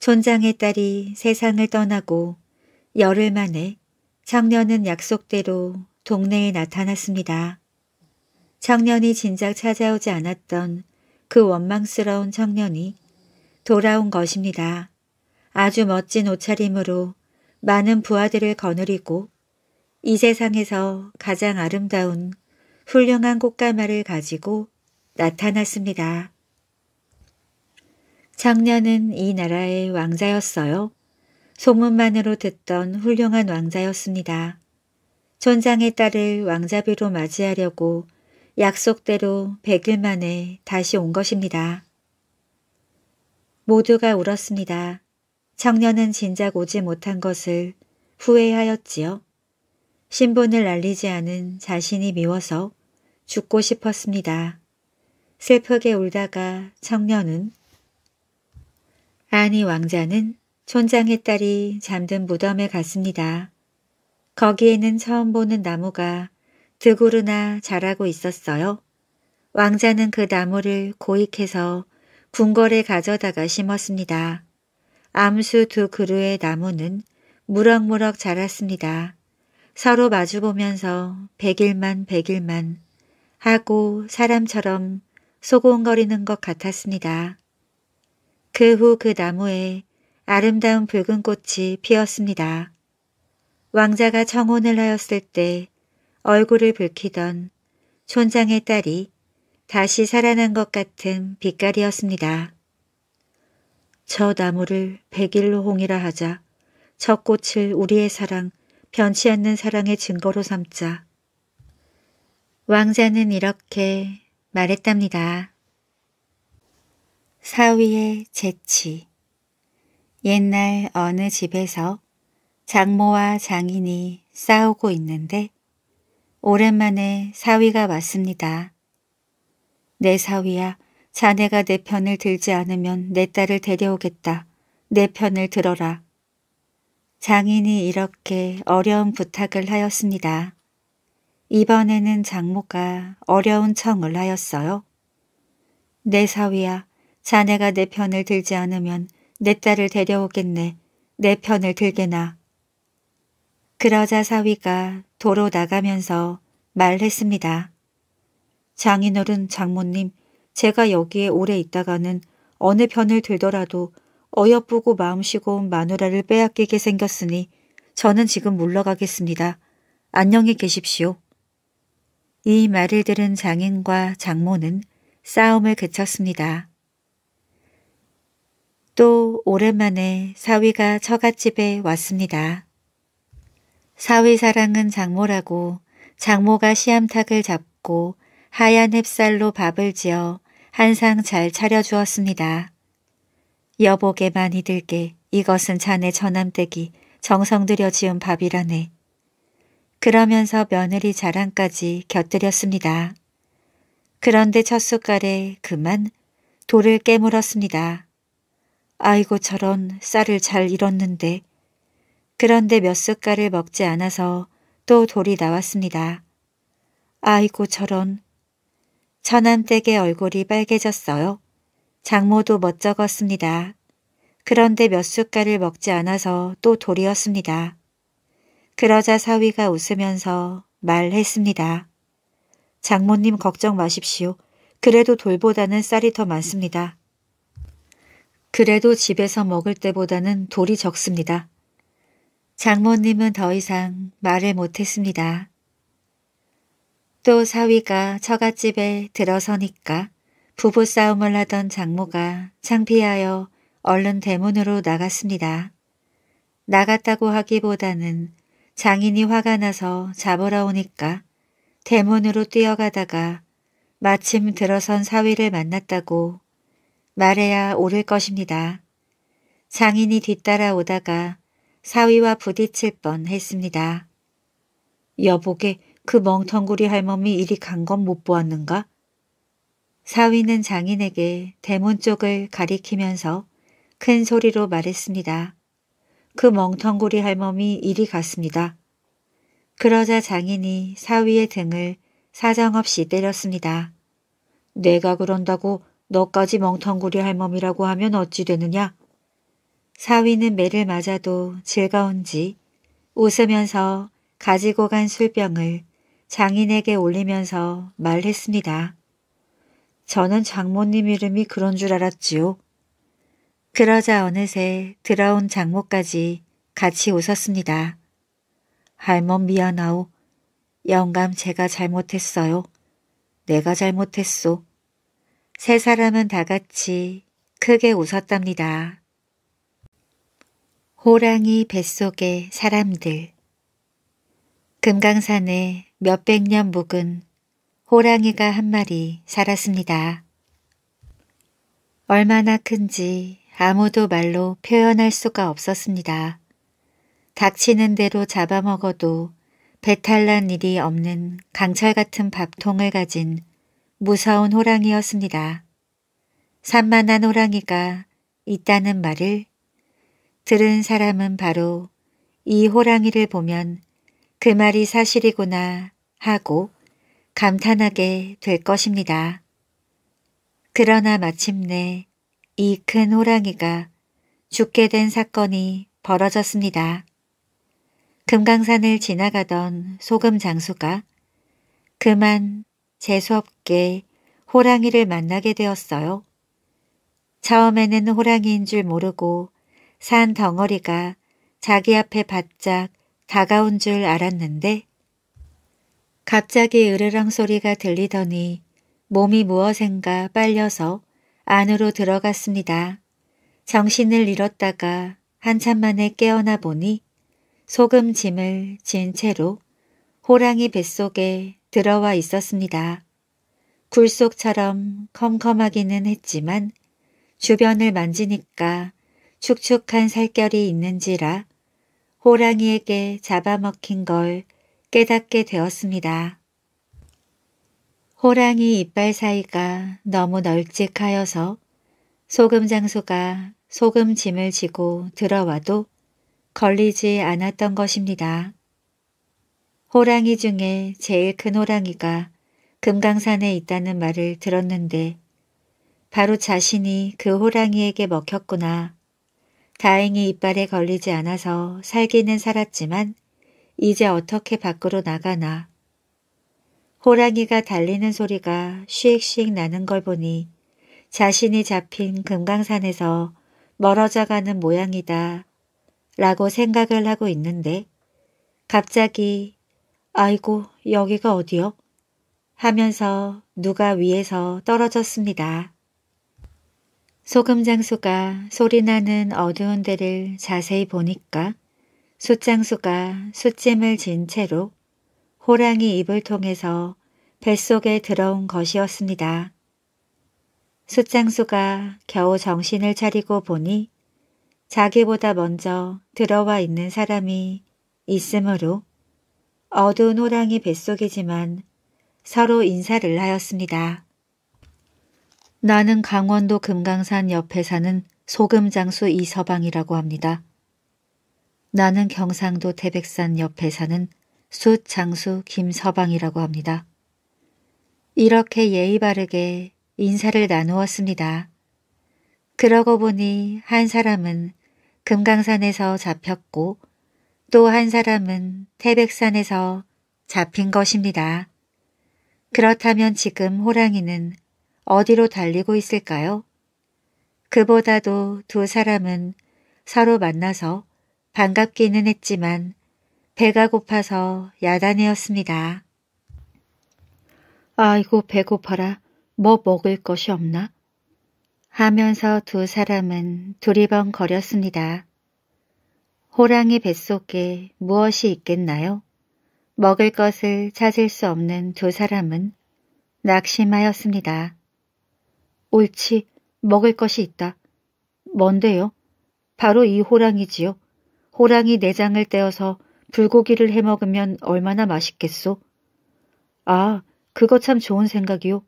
촌장의 딸이 세상을 떠나고 열흘 만에 청년은 약속대로 동네에 나타났습니다. 청년이 진작 찾아오지 않았던 그 원망스러운 청년이 돌아온 것입니다. 아주 멋진 옷차림으로 많은 부하들을 거느리고 이 세상에서 가장 아름다운 훌륭한 꽃가마를 가지고 나타났습니다. 청년은 이 나라의 왕자였어요. 소문만으로 듣던 훌륭한 왕자였습니다. 촌장의 딸을 왕자비로 맞이하려고 약속대로 100일 만에 다시 온 것입니다. 모두가 울었습니다. 청년은 진작 오지 못한 것을 후회하였지요. 신분을 알리지 않은 자신이 미워서 죽고 싶었습니다. 슬프게 울다가 청년은 아니 왕자는 촌장의 딸이 잠든 무덤에 갔습니다. 거기에는 처음 보는 나무가 드구르나 자라고 있었어요. 왕자는 그 나무를 고익해서 궁궐에 가져다가 심었습니다. 암수 두 그루의 나무는 무럭무럭 자랐습니다. 서로 마주보면서 백일만 백일만 하고 사람처럼 소곤거리는 것 같았습니다. 그 후그 그 나무에 아름다운 붉은 꽃이 피었습니다. 왕자가 청혼을 하였을 때 얼굴을 붉히던 촌장의 딸이 다시 살아난 것 같은 빛깔이었습니다. 저 나무를 백일로 홍이라 하자 저 꽃을 우리의 사랑, 변치 않는 사랑의 증거로 삼자. 왕자는 이렇게 말했답니다. 사위의 재치 옛날 어느 집에서 장모와 장인이 싸우고 있는데 오랜만에 사위가 왔습니다. 내 사위야, 자네가 내 편을 들지 않으면 내 딸을 데려오겠다. 내 편을 들어라. 장인이 이렇게 어려운 부탁을 하였습니다. 이번에는 장모가 어려운 청을 하였어요. 내 사위야, 자네가 내 편을 들지 않으면 내 딸을 데려오겠네. 내 편을 들게나. 그러자 사위가 도로 나가면서 말했습니다. 장인어른 장모님 제가 여기에 오래 있다가는 어느 편을 들더라도 어여쁘고 마음시고 온 마누라를 빼앗기게 생겼으니 저는 지금 물러가겠습니다. 안녕히 계십시오. 이 말을 들은 장인과 장모는 싸움을 그쳤습니다. 또 오랜만에 사위가 처갓집에 왔습니다. 사위사랑은 장모라고 장모가 시암탉을 잡고 하얀 햅쌀로 밥을 지어 항상 잘 차려주었습니다. 여보게 많이 들게 이것은 자네 전함댁이 정성 들여 지은 밥이라네. 그러면서 며느리 자랑까지 곁들였습니다. 그런데 첫 숟갈에 그만 돌을 깨물었습니다. 아이고 저런 쌀을 잘 잃었는데 그런데 몇 숟갈을 먹지 않아서 또 돌이 나왔습니다. 아이고 저런. 처남댁의 얼굴이 빨개졌어요. 장모도 멋쩍었습니다. 그런데 몇 숟갈을 먹지 않아서 또 돌이었습니다. 그러자 사위가 웃으면서 말했습니다. 장모님 걱정 마십시오. 그래도 돌보다는 쌀이 더 많습니다. 그래도 집에서 먹을 때보다는 돌이 적습니다. 장모님은 더 이상 말을 못했습니다. 또 사위가 처갓집에 들어서니까 부부싸움을 하던 장모가 창피하여 얼른 대문으로 나갔습니다. 나갔다고 하기보다는 장인이 화가 나서 잡으러 오니까 대문으로 뛰어가다가 마침 들어선 사위를 만났다고 말해야 오를 것입니다. 장인이 뒤따라오다가 사위와 부딪힐 뻔했습니다. 여보게 그 멍텅구리 할멈이 이리 간 건 못 보았는가? 사위는 장인에게 대문 쪽을 가리키면서 큰 소리로 말했습니다. 그 멍텅구리 할멈이 이리 갔습니다. 그러자 장인이 사위의 등을 사정없이 때렸습니다. 내가 그런다고 너까지 멍텅구리 할멈이라고 하면 어찌 되느냐? 사위는 매를 맞아도 즐거운지 웃으면서 가지고 간 술병을 장인에게 올리면서 말했습니다. 저는 장모님 이름이 그런 줄 알았지요. 그러자 어느새 들어온 장모까지 같이 웃었습니다. 할멈 미안하오. 영감 제가 잘못했어요. 내가 잘못했소. 세 사람은 다 같이 크게 웃었답니다. 호랑이 뱃속의 사람들 금강산에 몇백 년 묵은 호랑이가 한 마리 살았습니다. 얼마나 큰지 아무도 말로 표현할 수가 없었습니다. 닥치는 대로 잡아먹어도 배탈난 일이 없는 강철 같은 밥통을 가진 무서운 호랑이였습니다. 산만한 호랑이가 있다는 말을 들은 사람은 바로 이 호랑이를 보면 그 말이 사실이구나 하고 감탄하게 될 것입니다. 그러나 마침내 이 큰 호랑이가 죽게 된 사건이 벌어졌습니다. 금강산을 지나가던 소금 장수가 그만 재수없게 호랑이를 만나게 되었어요. 처음에는 호랑이인 줄 모르고 산 덩어리가 자기 앞에 바짝 다가온 줄 알았는데 갑자기 으르렁 소리가 들리더니 몸이 무엇인가 빨려서 안으로 들어갔습니다. 정신을 잃었다가 한참 만에 깨어나 보니 소금 짐을 진 채로 호랑이 뱃속에 들어와 있었습니다. 굴속처럼 컴컴하기는 했지만 주변을 만지니까 축축한 살결이 있는지라 호랑이에게 잡아먹힌 걸 깨닫게 되었습니다. 호랑이 이빨 사이가 너무 널찍하여서 소금 장수가 소금 짐을 지고 들어와도 걸리지 않았던 것입니다. 호랑이 중에 제일 큰 호랑이가 금강산에 있다는 말을 들었는데 바로 자신이 그 호랑이에게 먹혔구나 다행히 이빨에 걸리지 않아서 살기는 살았지만 이제 어떻게 밖으로 나가나. 호랑이가 달리는 소리가 쉬익쉬익 나는 걸 보니 자신이 잡힌 금강산에서 멀어져가는 모양이다 라고 생각을 하고 있는데 갑자기 아이고 여기가 어디요? 하면서 누가 위에서 떨어졌습니다. 소금장수가 소리나는 어두운 데를 자세히 보니까 숫장수가 숫짐을 진 채로 호랑이 입을 통해서 뱃속에 들어온 것이었습니다. 숫장수가 겨우 정신을 차리고 보니 자기보다 먼저 들어와 있는 사람이 있으므로 어두운 호랑이 뱃속이지만 서로 인사를 하였습니다. 나는 강원도 금강산 옆에 사는 소금장수 이서방이라고 합니다. 나는 경상도 태백산 옆에 사는 숫장수 김서방이라고 합니다. 이렇게 예의 바르게 인사를 나누었습니다. 그러고 보니 한 사람은 금강산에서 잡혔고 또 한 사람은 태백산에서 잡힌 것입니다. 그렇다면 지금 호랑이는 어디로 달리고 있을까요? 그보다도 두 사람은 서로 만나서 반갑기는 했지만 배가 고파서 야단이었습니다. 아이고 배고파라. 뭐 먹을 것이 없나? 하면서 두 사람은 두리번거렸습니다. 호랑이 뱃속에 무엇이 있겠나요? 먹을 것을 찾을 수 없는 두 사람은 낙심하였습니다. 옳지, 먹을 것이 있다. 뭔데요? 바로 이 호랑이지요. 호랑이 내장을 떼어서 불고기를 해먹으면 얼마나 맛있겠소? 아, 그거 참 좋은 생각이요.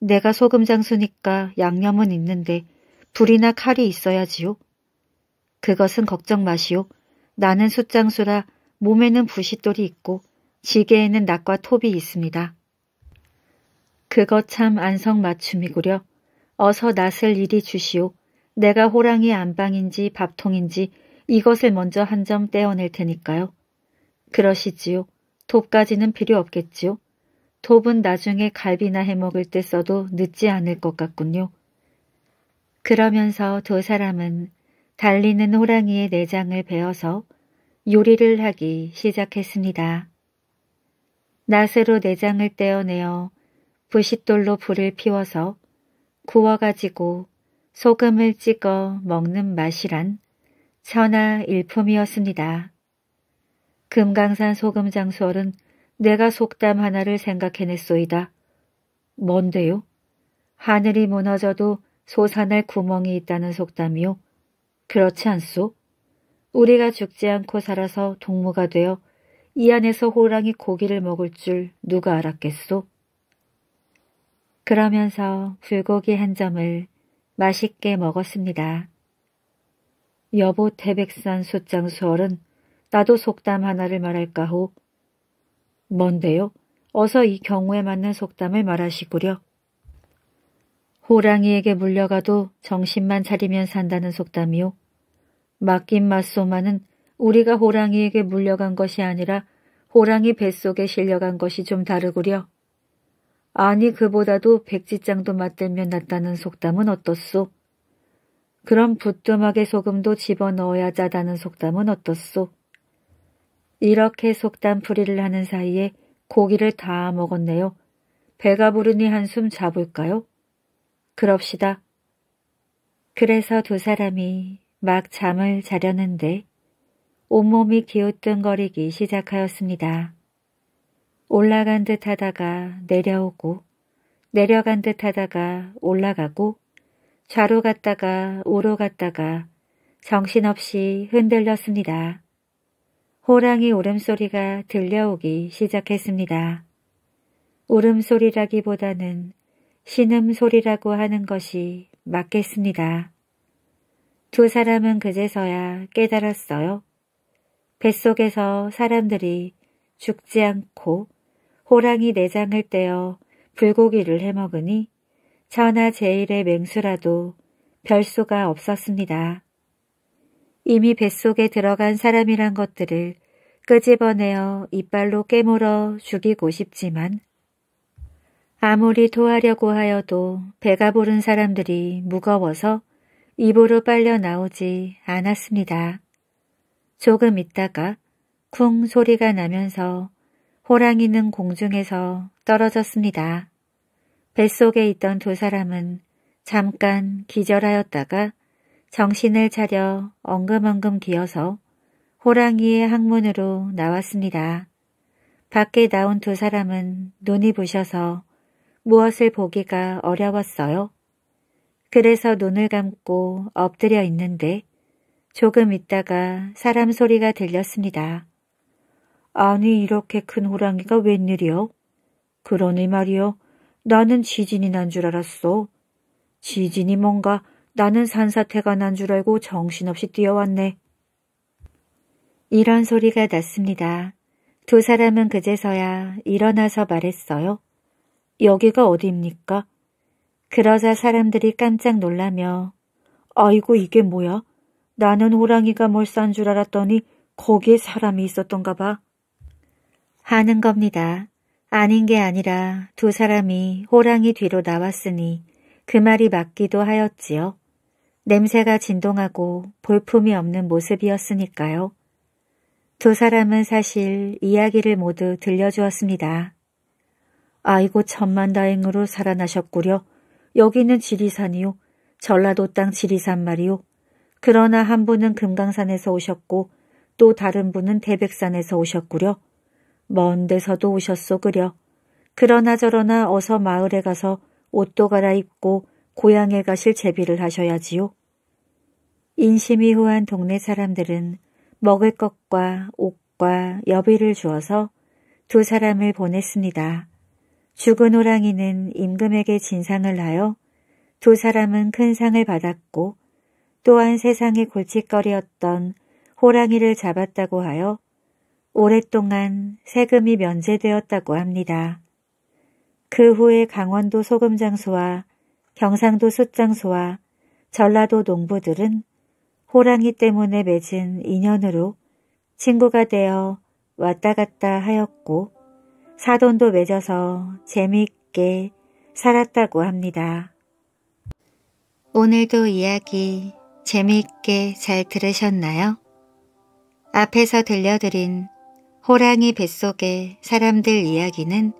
내가 소금 장수니까 양념은 있는데 불이나 칼이 있어야지요. 그것은 걱정 마시오. 나는 숫장수라 몸에는 부싯돌이 있고 지게에는 낙과 톱이 있습니다. 그거 참 안성맞춤이구려. 어서 낫을 일이 주시오. 내가 호랑이 안방인지 밥통인지 이것을 먼저 한 점 떼어낼 테니까요. 그러시지요. 돕까지는 필요 없겠지요. 돕은 나중에 갈비나 해먹을 때 써도 늦지 않을 것 같군요. 그러면서 두 사람은 달리는 호랑이의 내장을 베어서 요리를 하기 시작했습니다. 낫으로 내장을 떼어내어 부싯돌로 불을 피워서 구워가지고 소금을 찍어 먹는 맛이란 천하 일품이었습니다. 금강산 소금장수얼은 내가 속담 하나를 생각해냈소이다. 뭔데요? 하늘이 무너져도 소산할 구멍이 있다는 속담이요. 그렇지 않소? 우리가 죽지 않고 살아서 동무가 되어 이 안에서 호랑이 고기를 먹을 줄 누가 알았겠소? 그러면서 불고기 한 점을 맛있게 먹었습니다. 여보 태백산 숫장수얼은 나도 속담 하나를 말할까 호. 뭔데요? 어서 이 경우에 맞는 속담을 말하시구려. 호랑이에게 물려가도 정신만 차리면 산다는 속담이요. 맡긴 맛소만은 우리가 호랑이에게 물려간 것이 아니라 호랑이 뱃속에 실려간 것이 좀 다르구려. 아니 그보다도 백지장도 맞들면 낫다는 속담은 어떻소? 그럼 부뚜막에 소금도 집어넣어야 짜다는 속담은 어떻소? 이렇게 속담풀이를 하는 사이에 고기를 다 먹었네요. 배가 부르니 한숨 자볼까요? 그럽시다. 그래서 두 사람이 막 잠을 자려는데 온몸이 기우뚱거리기 시작하였습니다. 올라간 듯 하다가 내려오고 내려간 듯 하다가 올라가고 좌로 갔다가 우로 갔다가 정신없이 흔들렸습니다. 호랑이 울음소리가 들려오기 시작했습니다. 울음소리라기보다는 신음소리라고 하는 것이 맞겠습니다. 두 사람은 그제서야 깨달았어요. 뱃속에서 사람들이 죽지 않고 호랑이 내장을 떼어 불고기를 해먹으니 천하 제일의 맹수라도 별수가 없었습니다. 이미 뱃속에 들어간 사람이란 것들을 끄집어내어 이빨로 깨물어 죽이고 싶지만 아무리 토하려고 하여도 배가 부른 사람들이 무거워서 입으로 빨려 나오지 않았습니다. 조금 있다가 쿵 소리가 나면서 호랑이는 공중에서 떨어졌습니다. 뱃속에 있던 두 사람은 잠깐 기절하였다가 정신을 차려 엉금엉금 기어서 호랑이의 항문으로 나왔습니다. 밖에 나온 두 사람은 눈이 부셔서 무엇을 보기가 어려웠어요. 그래서 눈을 감고 엎드려 있는데 조금 있다가 사람 소리가 들렸습니다. 아니 이렇게 큰 호랑이가 웬일이여? 그러니 말이여 나는 지진이 난 줄 알았소. 지진이 뭔가 나는 산사태가 난 줄 알고 정신없이 뛰어왔네. 이런 소리가 났습니다. 두 사람은 그제서야 일어나서 말했어요. 여기가 어디입니까? 그러자 사람들이 깜짝 놀라며 아이고 이게 뭐야? 나는 호랑이가 뭘싼 줄 알았더니 거기에 사람이 있었던가 봐. 하는 겁니다. 아닌 게 아니라 두 사람이 호랑이 뒤로 나왔으니 그 말이 맞기도 하였지요. 냄새가 진동하고 볼품이 없는 모습이었으니까요. 두 사람은 사실 이야기를 모두 들려주었습니다. 아이고 천만다행으로 살아나셨구려. 여기는 지리산이요. 전라도 땅 지리산 말이요. 그러나 한 분은 금강산에서 오셨고 또 다른 분은 대백산에서 오셨구려. 먼 데서도 오셨소 그려. 그러나 저러나 어서 마을에 가서 옷도 갈아입고 고향에 가실 제비를 하셔야지요. 인심이 후한 동네 사람들은 먹을 것과 옷과 여비를 주어서 두 사람을 보냈습니다. 죽은 호랑이는 임금에게 진상을 하여 두 사람은 큰 상을 받았고 또한 세상의 골칫거리였던 호랑이를 잡았다고 하여 오랫동안 세금이 면제되었다고 합니다. 그 후에 강원도 소금장수와 경상도 숯장수와 전라도 농부들은 호랑이 때문에 맺은 인연으로 친구가 되어 왔다 갔다 하였고 사돈도 맺어서 재미있게 살았다고 합니다. 오늘도 이야기 재미있게 잘 들으셨나요? 앞에서 들려드린 호랑이 뱃속의 사람들 이야기는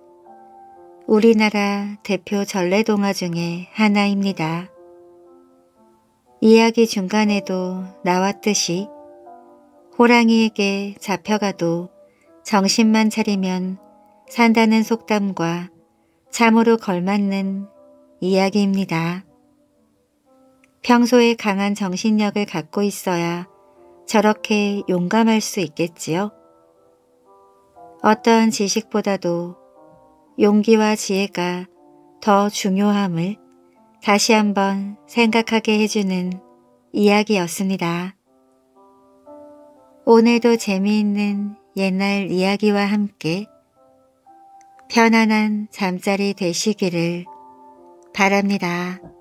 우리나라 대표 전래동화 중에 하나입니다. 이야기 중간에도 나왔듯이 호랑이에게 잡혀가도 정신만 차리면 산다는 속담과 참으로 걸맞는 이야기입니다. 평소에 강한 정신력을 갖고 있어야 저렇게 용감할 수 있겠지요. 어떠한 지식보다도 용기와 지혜가 더 중요함을 다시 한번 생각하게 해주는 이야기였습니다. 오늘도 재미있는 옛날 이야기와 함께 편안한 잠자리 되시기를 바랍니다.